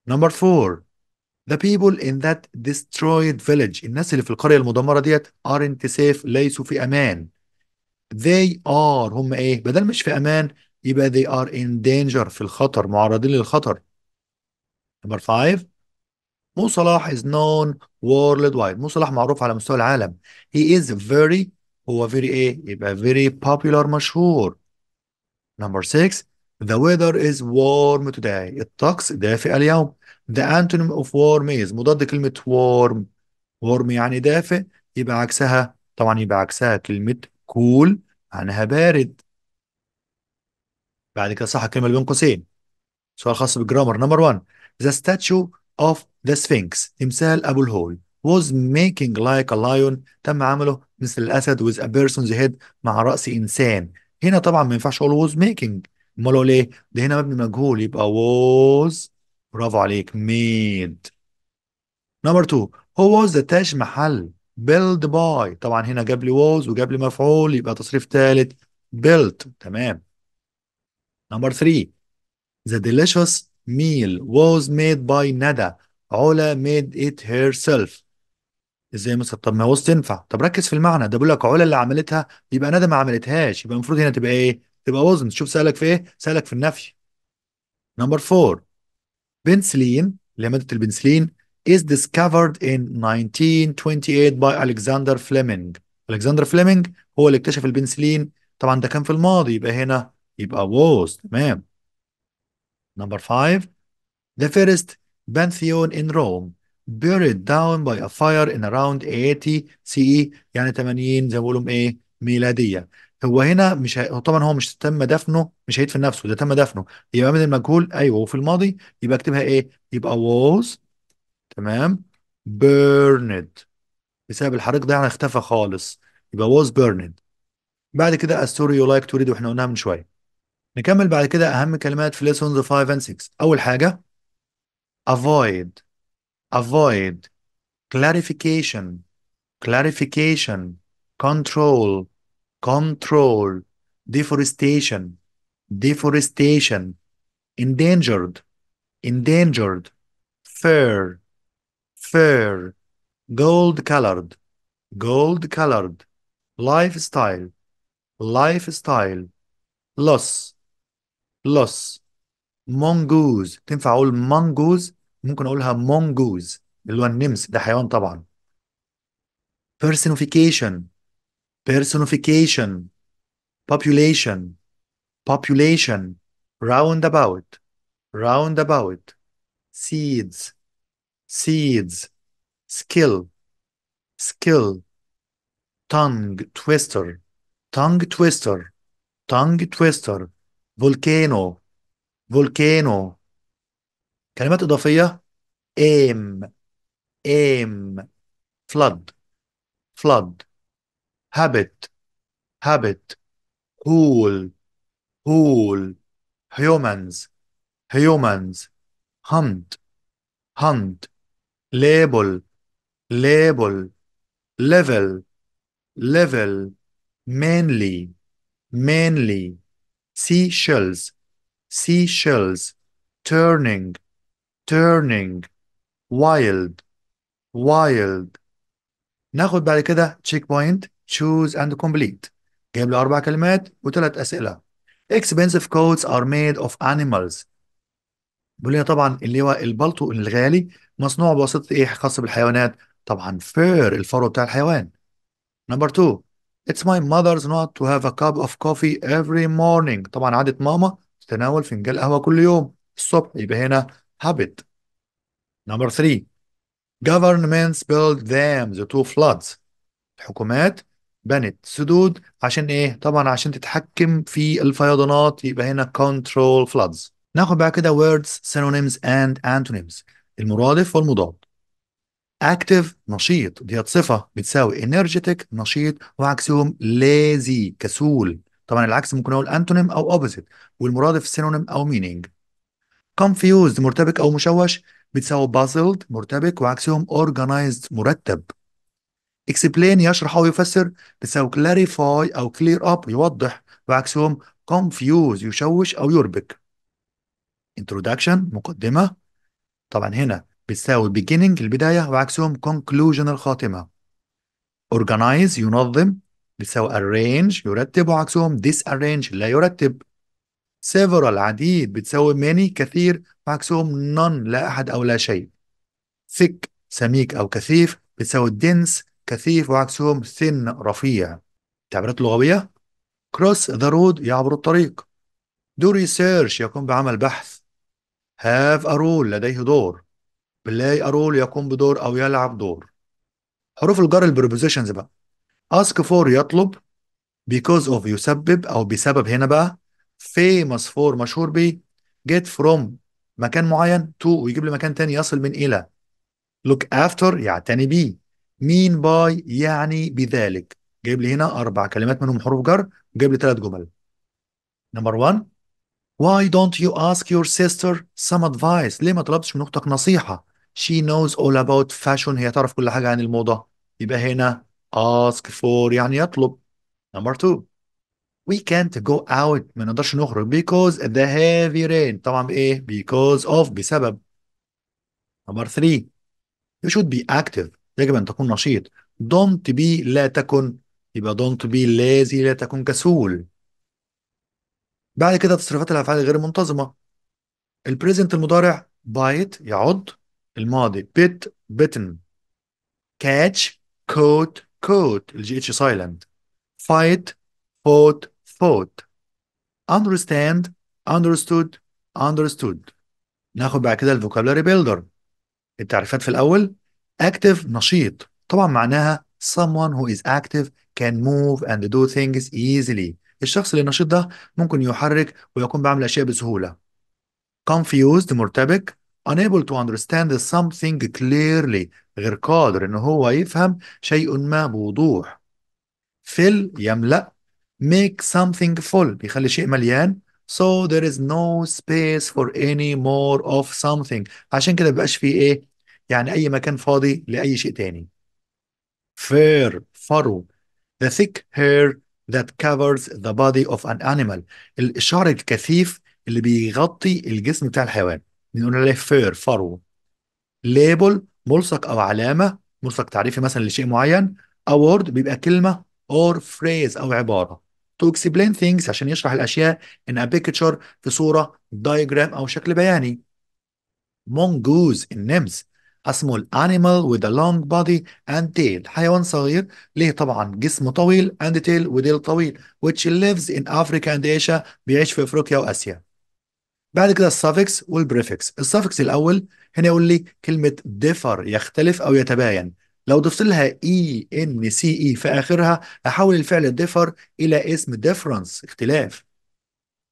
نمبر four, The people in that destroyed village الناس اللي في القرية المدمرة ديت aren't safe ليسوا في أمان they are هم إيه بدل مش في أمان يبقى they are in danger في الخطر معرضين للخطر نمبر مو صلاح is known worldwide مو صلاح معروف على مستوى العالم he is very هو very ايه يبقى very popular مشهور number six, The weather is warm today. الطقس دافئ اليوم. The antonym of warm is مضاد كلمة warm. warm يعني دافئ يبقى عكسها طبعا يبقى عكسها كلمة cool معناها بارد. بعد كده صح الكلمة اللي بين قوسين. سؤال خاص بالجرامر نمبر 1 The statue of the Sphinx تمثال أبو الهول was making like a lion تم عمله مثل الأسد with a person's head مع رأس إنسان. هنا طبعا ما ينفعش أقول was making امال اقول ليه؟ ده هنا مبني مجهول يبقى was برافو عليك made نمبر 2 هو was ذا تاج محل build by طبعا هنا جاب لي was وجاب لي مفعول يبقى تصريف ثالث built تمام نمبر 3 The delicious meal was made by ندى علا made it herself ازاي مثلا طب ما هوز تنفع طب ركز في المعنى ده بيقول لك علا اللي عملتها يبقى ندى ما عملتهاش يبقى المفروض هنا تبقى ايه تبقى وزن شوف سالك في ايه سالك في النفي نمبر 4 بنسلين اللي هي ماده البنسلين is discovered in 1928 by Alexander Fleming Alexander Fleming هو اللي اكتشف البنسلين طبعا ده كان في الماضي يبقى هنا يبقى was تمام نمبر 5 the first pantheon in Rome buried down by a fire in around 80 CE يعني 80 زي ما بيقولوا ايه ميلاديه هو هنا مش هي... طبعا هو مش تم دفنه مش هيدفن نفسه ده تم دفنه يبقى من المجهول ايوه وفي الماضي يبقى اكتبها ايه يبقى was تمام burned بسبب الحريق ده يعني اختفى خالص يبقى was burned بعد كده a story you like to read واحنا قلناها من شويه نكمل بعد كده اهم كلمات في lessons 5 and 6 اول حاجه avoid avoid clarification clarification control control, deforestation, deforestation, endangered, endangered, fair, fair, gold colored, gold colored, lifestyle, lifestyle, loss, loss, mongoose تنفع اقول mongoose ممكن اقولها mongoose اللي هو النمس ده حيوان طبعا personification personification, population, population, roundabout, roundabout, seeds, seeds, skill, skill, tongue twister, tongue twister, tongue twister, volcano, volcano. كلمات إضافية aim, aim, flood, flood habit, habit, whole, whole, humans, humans, hunt, hunt, label, label, level, level, mainly, mainly, seashells, seashells, turning, turning, wild, wild. ناخد بعد كده checkpoint. choose and complete جايب له أربع كلمات وثلاث أسئلة expensive coats are made of animals بيقول لنا طبعا اللي هو البلطو الغالي مصنوع بواسطة إيه خاصة بالحيوانات طبعا fur الفرو بتاع الحيوان نمبر 2 It's my mother's not to have a cup of coffee every morning طبعا عادة ماما تتناول فنجان قهوة كل يوم الصبح يبقى هنا habit نمبر 3 Governments build dams to floods الحكومات بنت سدود عشان ايه طبعا عشان تتحكم في الفيضانات يبقى هنا control floods ناخد بقى كده words synonyms and antonyms المرادف والمضاد active نشيط ديت صفة بتساوي energetic نشيط وعكسهم lazy كسول طبعا العكس ممكن اقول انتونيم او opposite والمرادف سينونيم او meaning confused مرتبك او مشوش بتساوي puzzled مرتبك وعكسهم organized مرتب اكسبلين يشرح او يفسر تساوي كلاريفاي او كلير اب يوضح وعكسهم confuse يشوش او يربك introduction مقدمه طبعا هنا بتساوي beginning البدايه وعكسهم conclusion الخاتمه organize ينظم بتساوي arrange يرتب وعكسهم disarrange لا يرتب several عديد بتساوي many كثير وعكسهم none لا احد او لا شيء thick سميك او كثيف بتساوي dense كثيف وعكسهم thin رفيع تعبيرات لغوية cross the road يعبر الطريق do research يقوم بعمل بحث have a role لديه دور play a role يقوم بدور أو يلعب دور حروف الجر البريبوزيشنز بقى ask for يطلب because of يسبب أو بسبب هنا بقى famous for مشهور بيه get from مكان معين to ويجيب لي مكان تاني يصل من إلى look after يعتني بيه مين باي يعني بذلك جايب لي هنا اربع كلمات منهم حروف جر جايب لي ثلاث جمل نمبر 1 Why don't you ask your sister some advice؟ ليه ما طلبتش من أختك نصيحة؟ She knows all about fashion هي تعرف كل حاجة عن الموضة يبقى هنا ask for يعني يطلب Number two We can't go out ما نقدرش نخرج because the heavy rain طبعا بإيه؟ because of بسبب Number three You should be active يجب أن تكون نشيط don't be لا تكن يبقى don't be lazy لا تكن كسول بعد كده تصريفات الأفعال غير منتظمة البريزنت المضارع بايت يعض الماضي بيت بتن كاتش كوت كوت الجي اتش سايلنت فايت فوت فوت understand understood understood ناخد بعد كده الفوكابلري بيلدر التعريفات في الأول active نشيط طبعا معناها someone who is active can move and do things easily الشخص اللي نشيط ده ممكن يحرك ويقوم بعمل أشياء بسهولة confused مرتبك unable to understand something clearly غير قادر إن هو يفهم شيء ما بوضوح fill يملأ make something full بيخلي شيء مليان so there is no space for any more of something عشان كده مبقاش فيه ايه يعني أي مكان فاضي لأي شيء تاني fur فرو the thick hair that covers the body of an animal الشعر الكثيف اللي بيغطي الجسم بتاع الحيوان بنقول عليه fur فرو. label ملصق أو علامة ملصق تعريفي مثلا لشيء معين a word بيبقى كلمة or phrase أو عبارة to explain things عشان يشرح الأشياء in a picture في صورة diagram أو شكل بياني mongoose النمس اسمه الانيمال with a long body and tail حيوان صغير ليه طبعا جسم طويل and tail وديل طويل which lives in Africa and Asia بيعيش في افريقيا واسيا بعد كده السافكس والبريفكس السافكس الاول هنا يقول لي كلمه differ يختلف او يتباين لو ضفت لها اي ان سي اي في اخرها احول الفعل differ الى اسم difference اختلاف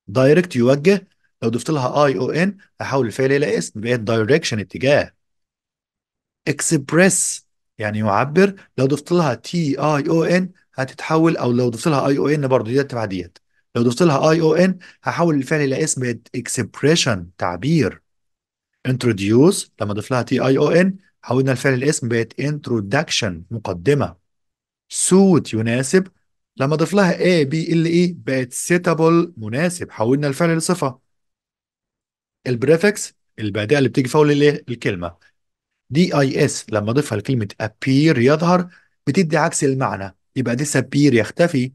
دايركت يوجه لو ضفت لها اي او ان احول الفعل الى اسم بقت دايركشن اتجاه اكسبريس يعني يعبر لو ضفت لها تي اي او ان هتتحول او لو ضفت لها اي او ان برضه ديت تبع ديت لو ضفت لها اي او ان هحول الفعل الى اسم اكسبريشن تعبير انتروديوس لما ضفت لها تي اي او ان حولنا الفعل الاسم بقت انتروداكشن مقدمه سوت يناسب لما ضف لها اي بي ال اي بقت سيتابل مناسب حولنا الفعل لصفه البريفكس البادئه اللي بتيجي فوق الكلمه دي اي اس لما اضيفها لكلمه appear يظهر بتدي عكس المعنى يبقى disappear يختفي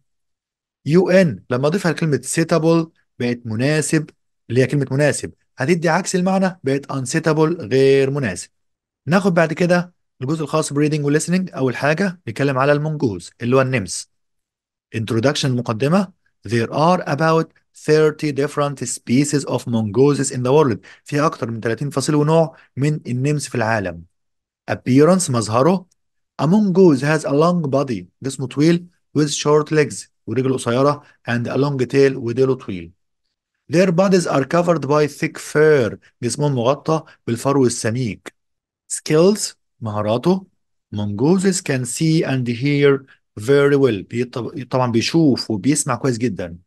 يو ان لما اضيفها لكلمه suitable بقت مناسب اللي هي كلمه مناسب هتدي عكس المعنى بقت unsuitable غير مناسب ناخد بعد كده الجزء الخاص بريدنج وليسننج اول حاجه نتكلم على المنجوز اللي هو النمس introduction المقدمه there are about 30 different species of mongooses in the world في أكثر من 30 فصيل ونوع من النمس في العالم appearance مظهره a mongoose has a long body جسمه طويل with short legs ورجله قصيرة and a long tail وديله طويل Their bodies are covered by thick fur جسمهم مغطى بالفرو السميك Skills مهاراته Mongooses can see and hear very well طبعا بيشوف وبيسمع كويس جدا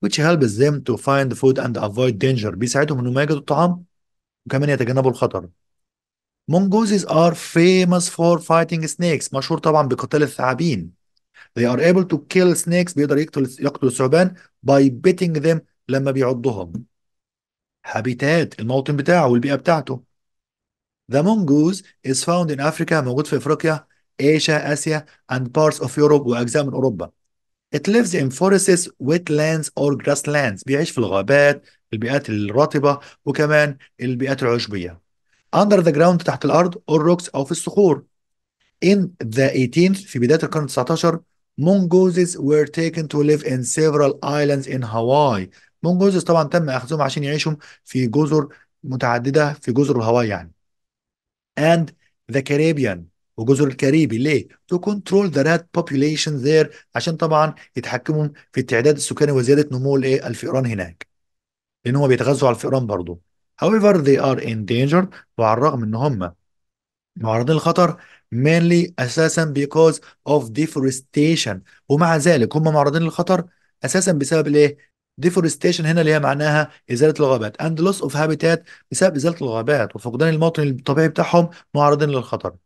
which helps them to find food and avoid danger بيساعدهم انهم يجدوا الطعام وكمان يتجنبوا الخطر Mongooses are famous for fighting snakes مشهور طبعا بقتال الثعابين They are able to kill snakes بيقدر يقتل يقتل الثعبان by biting them لما بيعضهم هابيتات الموطن بتاعه والبيئة بتاعته The mongoose is found in Africa موجود في أفريقيا Asia, آسيا and parts of Europe وأجزاء من أوروبا It lives in forests, wetlands or grasslands بيعيش في الغابات البيئات الرطبة وكمان البيئات العشبية under the ground تحت الأرض or rocks أو في الصخور in the 18th في بداية القرن 19 mongooses were taken to live in several islands in Hawaii mongooses طبعا تم أخذهم عشان يعيشوا في جزر متعددة في جزر الهواي يعني and the Caribbean وجزر الكاريبي ليه؟ to control the rat population there عشان طبعا يتحكموا في التعداد السكاني وزياده نمو الايه؟ الفئران هناك. لان هم بيتغذوا على الفئران برضه. However they are in danger وعلى الرغم ان هم معرضين للخطر mainly اساسا because of deforestation ومع ذلك هم معرضين للخطر اساسا بسبب الايه؟ deforestation هنا اللي هي معناها ازاله الغابات and loss of habitat بسبب ازاله الغابات وفقدان الموطن الطبيعي بتاعهم معرضين للخطر.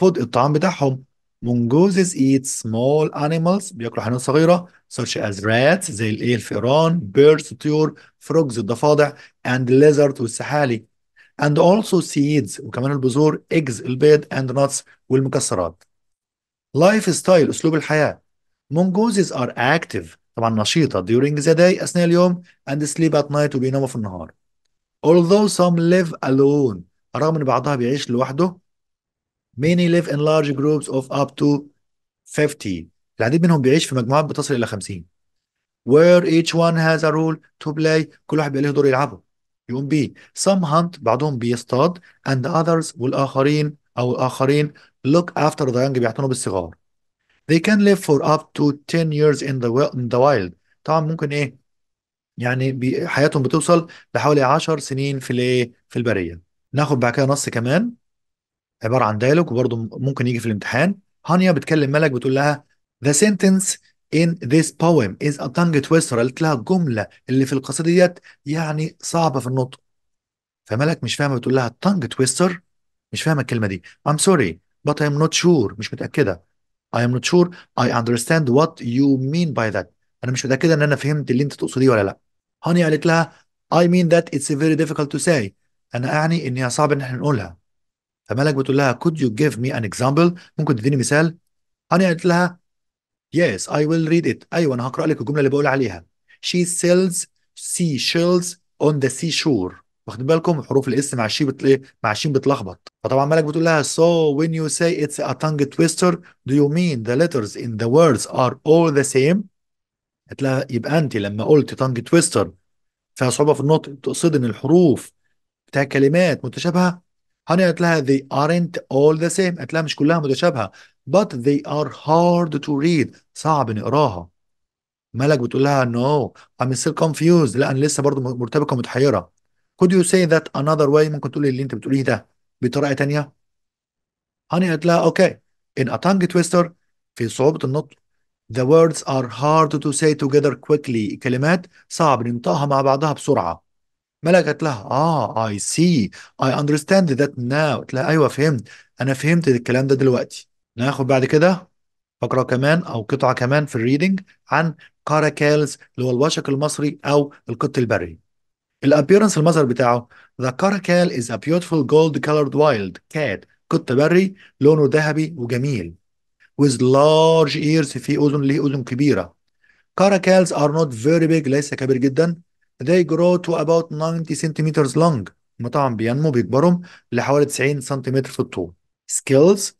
فود الطعام بتاعهم mongooses eat small animals بياكلوا حيوانات صغيرة such as rats زي الايه الفئران birds طيور frogs الضفادع and lizard والسحالي and also seeds وكمان البذور eggs البيض and nuts والمكسرات lifestyle اسلوب الحياه mongooses are active طبعا نشيطه during the day اثناء اليوم and sleep at night وبيناموا في النهار although some live alone رغم ان بعضها بيعيش لوحده many live in large groups of up to 50 العديد منهم بيعيش في مجموعات بتصل الى 50 where each one has a role to play كل واحد بيبقى له دور يلعبه يقوم بيه some hunt بعضهم بيصطاد and others والاخرين او الاخرين look after the young بيعتنوا بالصغار they can live for up to 10 years in the, in the wild طبعا ممكن ايه يعني بي... حياتهم بتوصل لحوالي 10 سنين في الايه في البريه ناخد بعد كده نص كمان عباره عن دايلوج وبرضه ممكن يجي في الامتحان هانيا بتكلم ملك بتقول لها The sentence in this poem is a tongue twister قالت لها الجملة اللي في القصيدة ديت يعني صعبة في النطق فملك مش فاهمة بتقول لها tongue twister مش فاهمة الكلمة دي I'm sorry but I'm not sure مش متأكدة I am not sure I understand what you mean by that أنا مش متأكدة إن أنا فهمت اللي أنت تقصديه ولا لأ هانيا قالت لها I mean that it's very difficult to say أنا أعني إن هي صعب إن إحنا نقولها فمالك بتقول لها could you give me an example ممكن تديني مثال هاني قالت لها yes I will read it ايوه انا هقرا لك الجمله اللي بقول عليها she sells seashells on the seashore واخدين بالكم حروف الاس مع الشي بتل... مع الشين بتلخبط فطبعا مالك بتقول لها so when you say it's a tongue twister do you mean the letters in the words are all the same قالت لها يبقى انت لما قلت tongue twister فيها صعوبه في النطق تقصد ان الحروف بتاع كلمات متشابهه هاني قالت لها they aren't all the same قالت لها مش كلها متشابهه but they are hard to read صعب نقراها ملك بتقول لها no I'm still confused لا انا لسه برضه مرتبكه ومتحيره could you say that another way ممكن تقولي اللي انت بتقوليه ده بطريقه تانية هاني قالت لها okay in a tongue twister في صعوبه النطق the words are hard to say together quickly كلمات صعب ننطقها مع بعضها بسرعه قالت لها اه اي سي اي اندرستاند ذات ناو قلت لها ايوه فهمت انا فهمت الكلام ده دلوقتي ناخد بعد كده فقرة كمان او قطعة كمان في الريدنج عن كاراكيلز اللي هو الوشك المصري او القط البري الابيرنس المظهر بتاعه ذا كاراكيل از ا beautiful جولد colored وايلد كات قط بري لونه ذهبي وجميل with large ears في اذن ليه اذن كبيرة كاراكيلز ار نوت فيري بيج ليس كبير جدا they grow to about 90 centimeters long هما طبعا بينمو بيكبروا لحوالي 90 سنتيمتر في الطول skills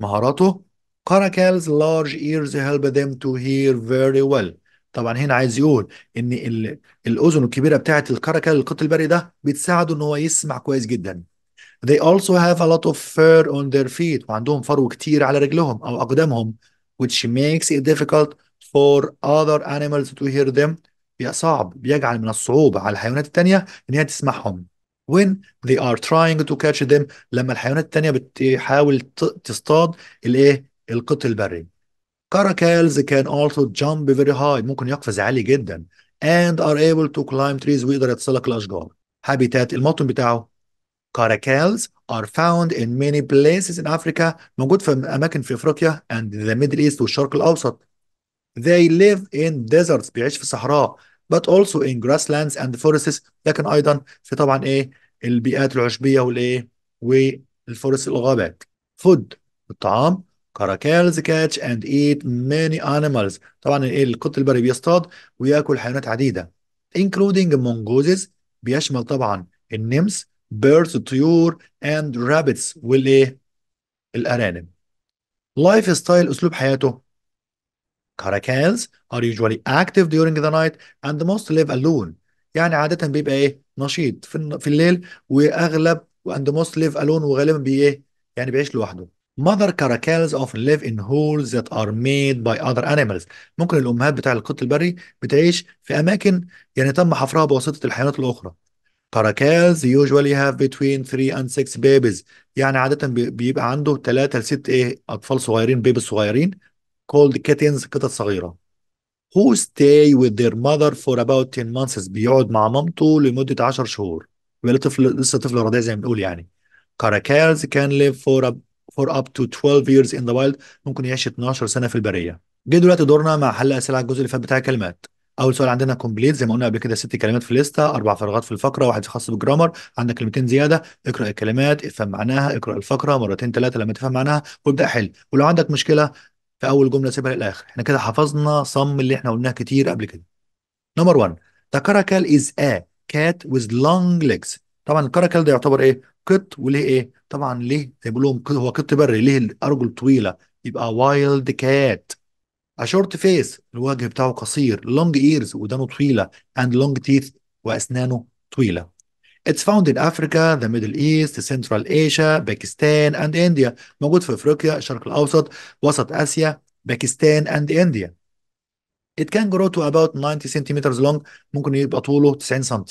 مهاراته Caracal's large ears help them to hear very well طبعا هنا عايز يقول ان الاذن الكبيره بتاعه الكركل القط البري ده بتساعده ان هو يسمع كويس جدا They also have a lot of fur on their feet وعندهم فرو كتير على رجلهم أو أقدامهم which makes it difficult for other animals to hear them صعب بيجعل من الصعوبة على الحيوانات التانية إن هي تسمعهم when they are trying to catch them لما الحيوانات التانية بتحاول تصطاد الايه القط البري Caracals can also jump very high ممكن يقفز عالي جدا and are able to climb trees ويقدر يتسلق الأشجار habitat الموطن بتاعه Caracals are found in many places in Africa موجود في أماكن في أفريقيا and the Middle East والشرق الأوسط They live in deserts بيعيش في صحراء but also in grasslands and forests لكن أيضا في طبعا إيه البيئات العشبية والإيه والفرس الغابات food الطعام caracals catch and eat many animals طبعا ايه القط البري بيصطاد وياكل حيوانات عديده including mongooses بيشمل طبعا النمس birds الطيور and rabbits والايه الارانب لايف ستايل اسلوب حياته Caracals are usually active during the night and most live alone يعني عادة بيبقى ايه نشيط في, في الليل واغلب and most live alone وغالبا بي ايه يعني بيعيش لوحده Mother caracals often live in holes that are made by other animals ممكن الامهات بتاع القط البري بتعيش في اماكن يعني تم حفرها بواسطة الحيوانات الاخرى Caracals usually have between three and six babies يعني عادة بيبقى عنده ثلاثة لست ايه اطفال صغيرين بيبي صغيرين called kittens قطط صغيرة who stay with their mother for about 10 months بيقعد مع مامته لمدة 10 شهور بيبقى طفل لسه طفل رضيع زي ما بنقول يعني caracals can live for a, for up to 12 years in the wild ممكن يعيش 12 سنة في البرية جه دلوقتي دورنا مع حل أسئلة على الجزء اللي فات بتاع الكلمات اول سؤال عندنا كومبليت زي ما قلنا قبل كده ست كلمات في الليسته اربع فراغات في الفقره واحد خاص بالجرامر عندك كلمتين زياده اقرا الكلمات افهم معناها اقرا الفقره مرتين ثلاثه لما تفهم معناها وابدا حل ولو عندك مشكله في اول جمله سيبها للاخر احنا كده حفظنا صم اللي احنا قلناه كتير قبل كده نمبر 1 ذا كاراكال از ا كات with لونج ليجز طبعا الكراكل ده يعتبر ايه قط وليه ايه طبعا ليه زي بيقولوا هو قط بري ليه الارجل طويله يبقى وايلد كات A short face الوجه بتاعه قصير long ears ودانه طويلة and long teeth وأسنانه طويلة It's found in Africa, the Middle East, Central Asia, Pakistan and India. موجود في أفريقيا، الشرق الأوسط، وسط آسيا، باكستان and India. It can grow to about 90 centimeters long. ممكن يبقى طوله 90 سم.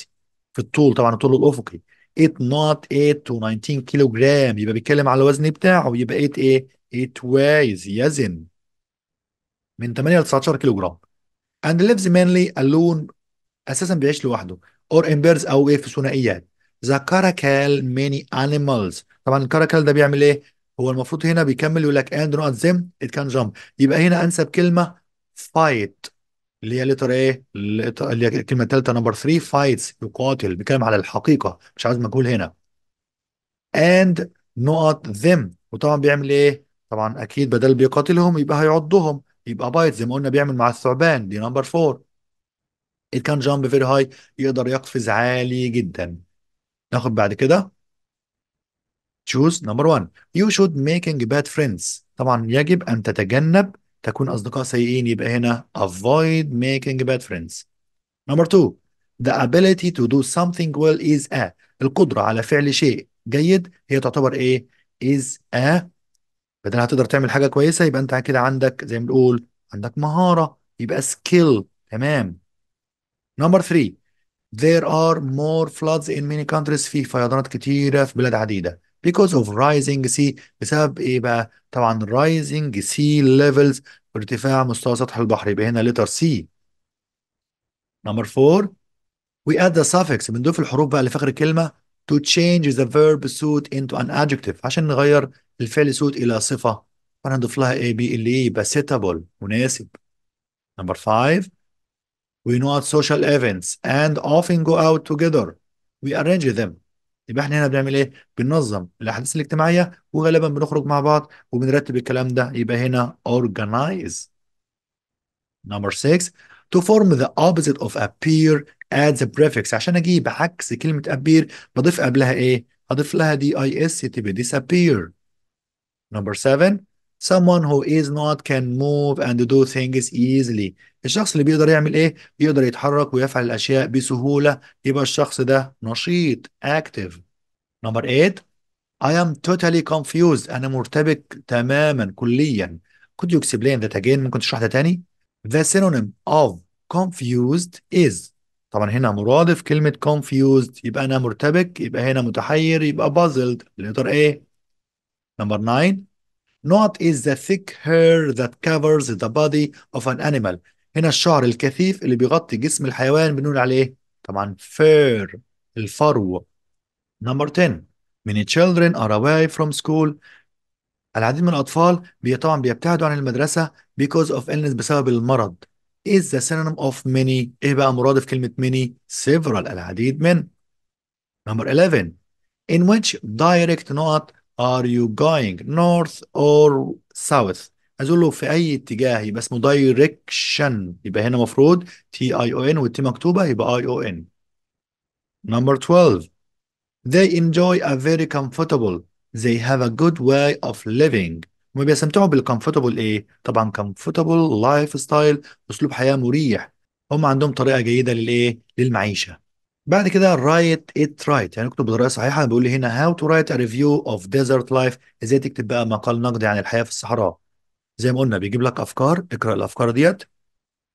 في الطول طبعا الطول الأفقي. It not 8 to 19 كيلوغرام. يبقى بيتكلم على الوزن بتاعه. يبقى 8 إيه؟ 8 weighs يزن من 8 ل 19 كيلوغرام. And lives mainly alone. أساسا بيعيش لوحده. اور ان بيرز او ايه في ثنائيات ذا كاراكال many انيمالز طبعا الكاراكال ده بيعمل ايه هو المفروض هنا بيكمل يقول لك اند نوت ذيم ات كان جامب يبقى هنا انسب كلمه فايت اللي هي لتر ايه اللي هي الكلمه الثالثه نمبر 3 فايتس يقاتل بيتكلم على الحقيقه مش عايز مجهول هنا اند نوت ذيم وطبعا بيعمل ايه طبعا اكيد بدل بيقاتلهم يبقى هيعضهم يبقى بايت زي ما قلنا بيعمل مع الثعبان دي نمبر 4 it can jump very high يقدر يقفز عالي جدا ناخد بعد كده choose number one you should making bad friends طبعا يجب أن تتجنب تكون أصدقاء سيئين يبقى هنا avoid making bad friends number two the ability to do something well is a القدرة على فعل شيء جيد هي تعتبر إيه is a بدل هتقدر تعمل حاجة كويسة يبقى أنت كده عندك زي ما بنقول عندك مهارة يبقى skill تمام نمبر 3 there are more floods in many countries في فيضانات كتيرة في بلاد عديدة because of rising sea بسبب ايه بقى طبعا rising sea levels ارتفاع مستوى سطح البحر يبقى هنا letter C number 4 we add the suffix بنضيف الحروف بقى لفخر الكلمة to change the verb suit into an adjective عشان نغير الفعل suit إلى صفة فنضيف لها A B اللي يبقى suitable مناسب number 5 We know at social events and often go out together. We arrange them. يبقى احنا هنا بنعمل ايه؟ بننظم الاحداث الاجتماعيه وغالبا بنخرج مع بعض وبنرتب الكلام ده يبقى هنا organize. Number six to form the opposite of appear add the prefix عشان اجيب عكس كلمه appear بضيف قبلها ايه؟ هضيف لها دي اي اس تبقى disappear. Number seven someone who is not can move and do things easily الشخص اللي بيقدر يعمل ايه بيقدر يتحرك ويفعل الاشياء بسهوله يبقى الشخص ده نشيط active number 8 I am totally confused انا مرتبك تماما كليا could you explain that again ممكن تشرح ده تاني the synonym of confused is طبعا هنا مرادف كلمة confused يبقى أنا مرتبك يبقى هنا متحير يبقى puzzled الإطار إيه؟ number nine not is the thick hair that covers the body of an animal. هنا الشعر الكثيف اللي بيغطي جسم الحيوان بنقول عليه طبعا fur الفرو. Number 10 Many children are away from school. العديد من الأطفال بي طبعا بيبتعدوا عن المدرسة because of illness بسبب المرض. Is the synonym of many إيه بقى مرادف كلمة many؟ several العديد من. Number 11 In which direct note Are you going north or south عايز اقول له في اي اتجاه يبقى اسمه دايركشن يبقى هنا مفروض تي اي او ان والتي مكتوبه يبقى اي او ان Number 12 They enjoy a very comfortable They have a good way of living هم بيستمتعوا بالكمفورتبل ايه؟ طبعا كمفورتبل لايف ستايل اسلوب حياه مريح هم عندهم طريقه جيده للايه؟ للمعيشه بعد كده رايت ات رايت يعني اكتب بطريقه صحيحه بيقول لي هنا هاو تو رايت ريفيو اوف ديزرت لايف ازاي تكتب بقى مقال نقدي عن الحياه في الصحراء زي ما قلنا بيجيب لك افكار اقرا الافكار ديت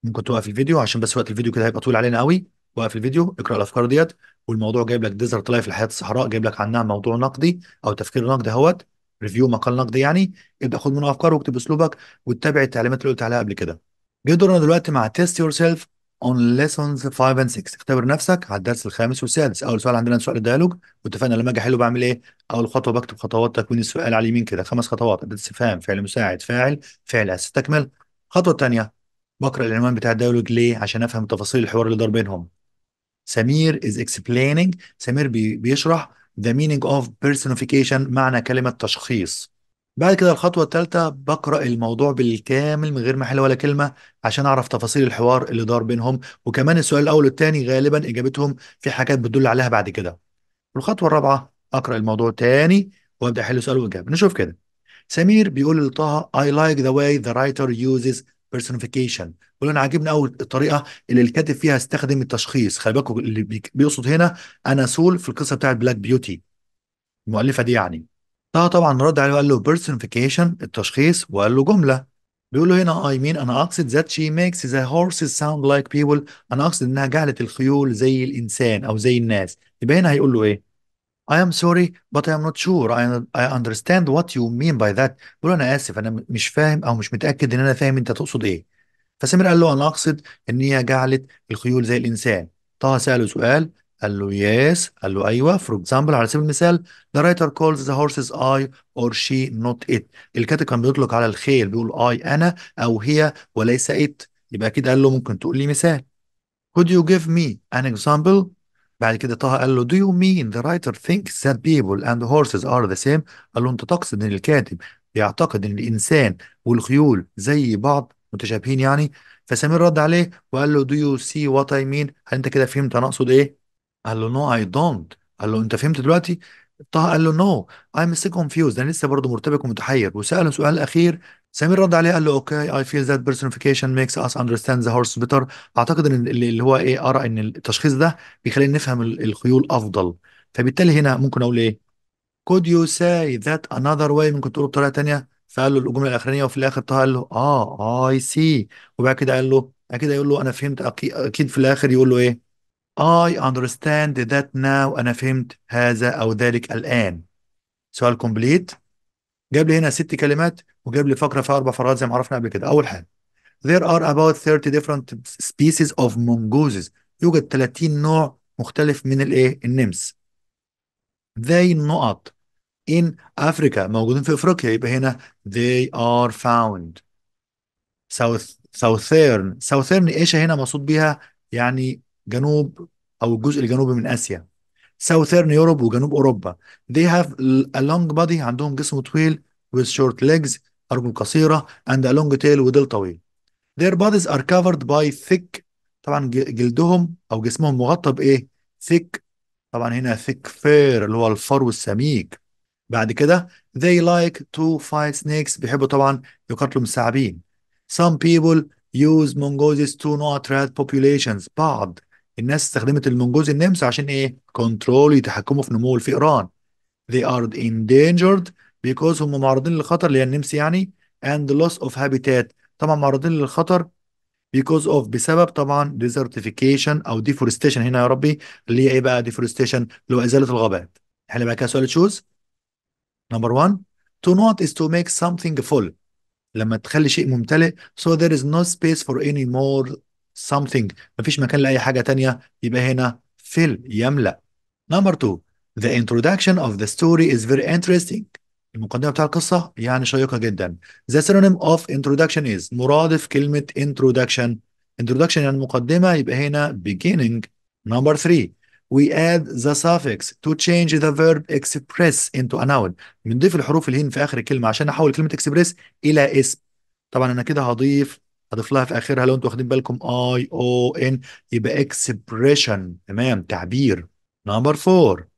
ممكن توقف الفيديو عشان بس وقت الفيديو كده هيبقى طويل علينا قوي وقف الفيديو اقرا الافكار ديت والموضوع جايب لك ديزرت لايف الحياه الصحراء جايب لك عنها موضوع نقدي او تفكير نقدي اهوت ريفيو مقال نقدي يعني ابدا خد منه افكار واكتب اسلوبك واتبع التعليمات اللي قلت عليها قبل كده جه دورنا دلوقتي مع تيست يور سيلف on lessons 5 and 6 اختبر نفسك على الدرس الخامس والسادس اول سؤال عندنا سؤال الديالوج واتفقنا لما اجي احله بعمل ايه اول خطوه بكتب خطوات تكوين السؤال على اليمين كده خمس خطوات اداه استفهام فعل مساعد فاعل فعل استكمل تكمل الخطوه الثانيه بقرا العنوان بتاع الديالوج ليه عشان افهم تفاصيل الحوار اللي دار بينهم سمير از اكسبلينينج سمير بي بيشرح the meaning of personification معنى كلمه تشخيص بعد كده الخطوة الثالثة بقرأ الموضوع بالكامل من غير ما أحل ولا كلمة عشان أعرف تفاصيل الحوار اللي دار بينهم وكمان السؤال الأول والثاني غالبا إجابتهم في حاجات بتدل عليها بعد كده. الخطوة الرابعة أقرأ الموضوع ثاني وأبدأ أحل سؤال وإجابة نشوف كده. سمير بيقول لطه I like the way the writer uses personification بيقول أنا عاجبني أوي الطريقة اللي الكاتب فيها استخدم التشخيص خلي بالكم اللي بيقصد هنا أنا سول في القصة بتاعت بلاك بيوتي المؤلفة دي يعني. لا طبعا رد عليه وقال له personification التشخيص وقال له جمله بيقول له هنا اي مين انا اقصد that she makes the horses sound like people انا اقصد انها جعلت الخيول زي الانسان او زي الناس يبقى هنا هيقول له ايه I am sorry but I am not sure I, understand what you mean by that بيقول انا اسف انا مش فاهم او مش متاكد ان انا فاهم انت تقصد ايه فسمر قال له انا اقصد ان هي جعلت الخيول زي الانسان طه ساله سؤال قال له يس قال له ايوه فور اكزامبل على سبيل المثال ذا رايتر كولز ذا هورسز اي اور شي نوت ات الكاتب كان بيطلق على الخيل بيقول اي انا او هي وليس ات يبقى اكيد قال له ممكن تقول لي مثال could you give me an example بعد كده طه قال له do you mean the writer thinks that people and horses are the same قال له انت تقصد ان الكاتب بيعتقد ان الانسان والخيول زي بعض متشابهين يعني فسمير رد عليه وقال له do you see what I mean هل انت كده فهمت انا اقصد ايه قال له نو اي دونت قال له انت فهمت دلوقتي طه قال له نو ايم ستيل كونفيوز انا لسه برضه مرتبك ومتحير وساله سؤال اخير سمير رد عليه قال له اوكي اي فيل ذات بيرسونيفيكيشن ميكس اس اندرستاند ذا هورس بيتر اعتقد ان اللي هو ايه ارى ان التشخيص ده بيخلينا نفهم الخيول افضل فبالتالي هنا ممكن اقول ايه كود يو ساي ذات انذر واي ممكن تقوله بطريقه ثانيه فقال له الجمله الاخرانيه وفي الاخر طه قال له اه اي سي وبعد كده قال له اكيد هيقول له انا فهمت اكيد في الاخر يقول له ايه I understand that now أنا فهمت هذا أو ذلك الآن سؤال كومبليت جاب لي هنا ست كلمات وجاب لي فقرة فيها أربع فراغات زي ما عرفنا قبل كده أول حاجة There are about 30 different species of mongooses يوجد 30 نوع مختلف من الإيه النمس they نقط in Africa موجودين في أفريقيا يبقى هنا they are found south southern southern إيش هنا مقصود بيها يعني جنوب او الجزء الجنوبي من اسيا ساوثرن يوروب وجنوب اوروبا they have a long body عندهم جسم طويل with short legs ارجل قصيره and a long tail وديل طويل their bodies are covered by thick طبعا جلدهم او جسمهم مغطى بايه thick طبعا هنا thick fur اللي هو الفرو السميك بعد كده they like to fight snakes بيحبوا طبعا يقاتلوا الثعابين some people use mongooses to not rat populations بعض الناس استخدمت المنجوز النمسا عشان ايه؟ كنترول يتحكموا في نمو الفئران. They are endangered because هم معرضين للخطر اللي هي النمس يعني and loss of habitat طبعا معرضين للخطر because of بسبب طبعا desertification او deforestation هنا يا ربي اللي هي ايه بقى deforestation اللي هو ازاله الغابات. احنا بقى كده سؤال تشوز نمبر 1 to not is to make something full لما تخلي شيء ممتلئ so there is no space for any more something مفيش مكان لأي حاجة تانية يبقى هنا fill يملأ number two the introduction of the story is very interesting المقدمة بتاع القصة يعني شيقة جدا the synonym of introduction is مرادف كلمة introduction introduction يعني مقدمة يبقى هنا beginning number three we add the suffix to change the verb express into a noun بنضيف الحروف الهين في اخر الكلمه عشان نحول كلمه express الى اسم طبعا انا كده هضيف هضيف لها في اخرها لو انتوا واخدين بالكم اي او ان يبقى اكسبريشن تمام تعبير نمبر 4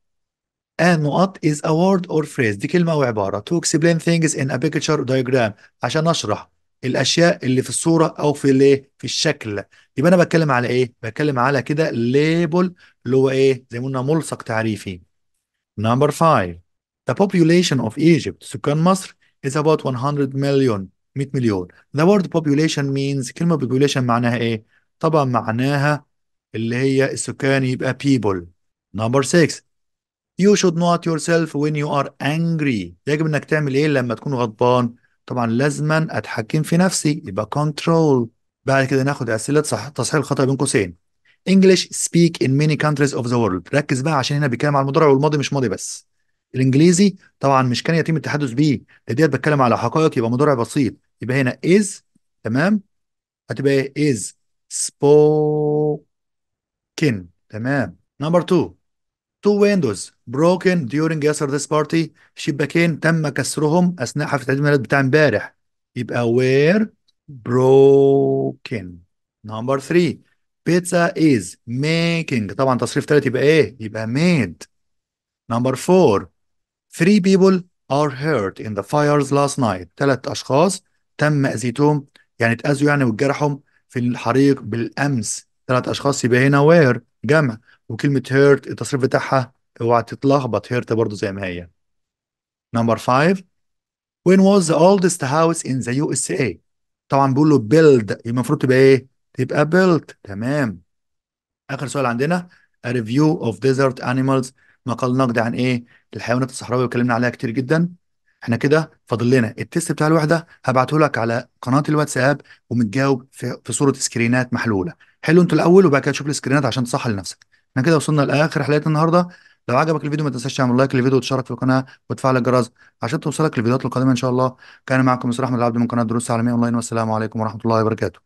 ان نقط از ا وورد اور فريز دي كلمة أو عبارة تو اكسبلين ثينجز ان ا بيكتشر دايجرام عشان أشرح الأشياء اللي في الصورة أو في الإيه؟ في الشكل يبقى أنا بتكلم على إيه؟ بتكلم على كده ليبل اللي هو إيه؟ زي ما قلنا ملصق تعريفي. نمبر 5 The population of Egypt سكان مصر is about 100 million 100 مليون the word population means كلمة population معناها ايه طبعا معناها اللي هي السكان يبقى people number 6 you should not yourself when you are angry يجب انك تعمل ايه لما تكون غضبان طبعا لازما اتحكم في نفسي يبقى control بعد كده ناخد اسئله صح تصحيح الخطا بين قوسين English speak in many countries of the world ركز بقى عشان هنا بيتكلم على المضارع والماضي مش ماضي بس الانجليزي طبعا مش كان يتم التحدث بيه ديت بتكلم على حقائق يبقى مضارع بسيط يبقى هنا is تمام هتبقى ايه is spoken تمام نمبر 2 two windows broken during yesterday's party شباكين تم كسرهم اثناء حفله عيد الميلاد بتاع امبارح يبقى were broken number 3 pizza is making طبعا تصريف ثالث يبقى ايه يبقى made number 4 three people are hurt in the fires last night ثلاث اشخاص تم اذيتهم يعني اتاذوا يعني واتجرحهم في الحريق بالامس ثلاث اشخاص يبقى هنا وير جمع وكلمه هيرت التصريف بتاعها اوعى تتلخبط هيرت برضو زي ما هي نمبر 5 when was the oldest house in the USA طبعا بيقول له build المفروض تبقى ايه تبقى built تمام اخر سؤال عندنا a review of desert animals مقال نقد عن ايه الحيوانات الصحراويه واتكلمنا عليها كتير جدا احنا كده فاضل لنا التيست بتاع الوحده هبعته لك على قناه الواتساب ومتجاوب في, في صوره سكرينات محلوله حلو انت الاول وبعد كده تشوف السكرينات عشان تصحح لنفسك احنا كده وصلنا لاخر حلقه النهارده لو عجبك الفيديو ما تنساش تعمل لايك للفيديو وتشارك في القناه وتفعل الجرس عشان توصلك الفيديوهات القادمه ان شاء الله كان معكم مصطفى احمد العبد من قناه دروس عالميه اونلاين والسلام عليكم ورحمه الله وبركاته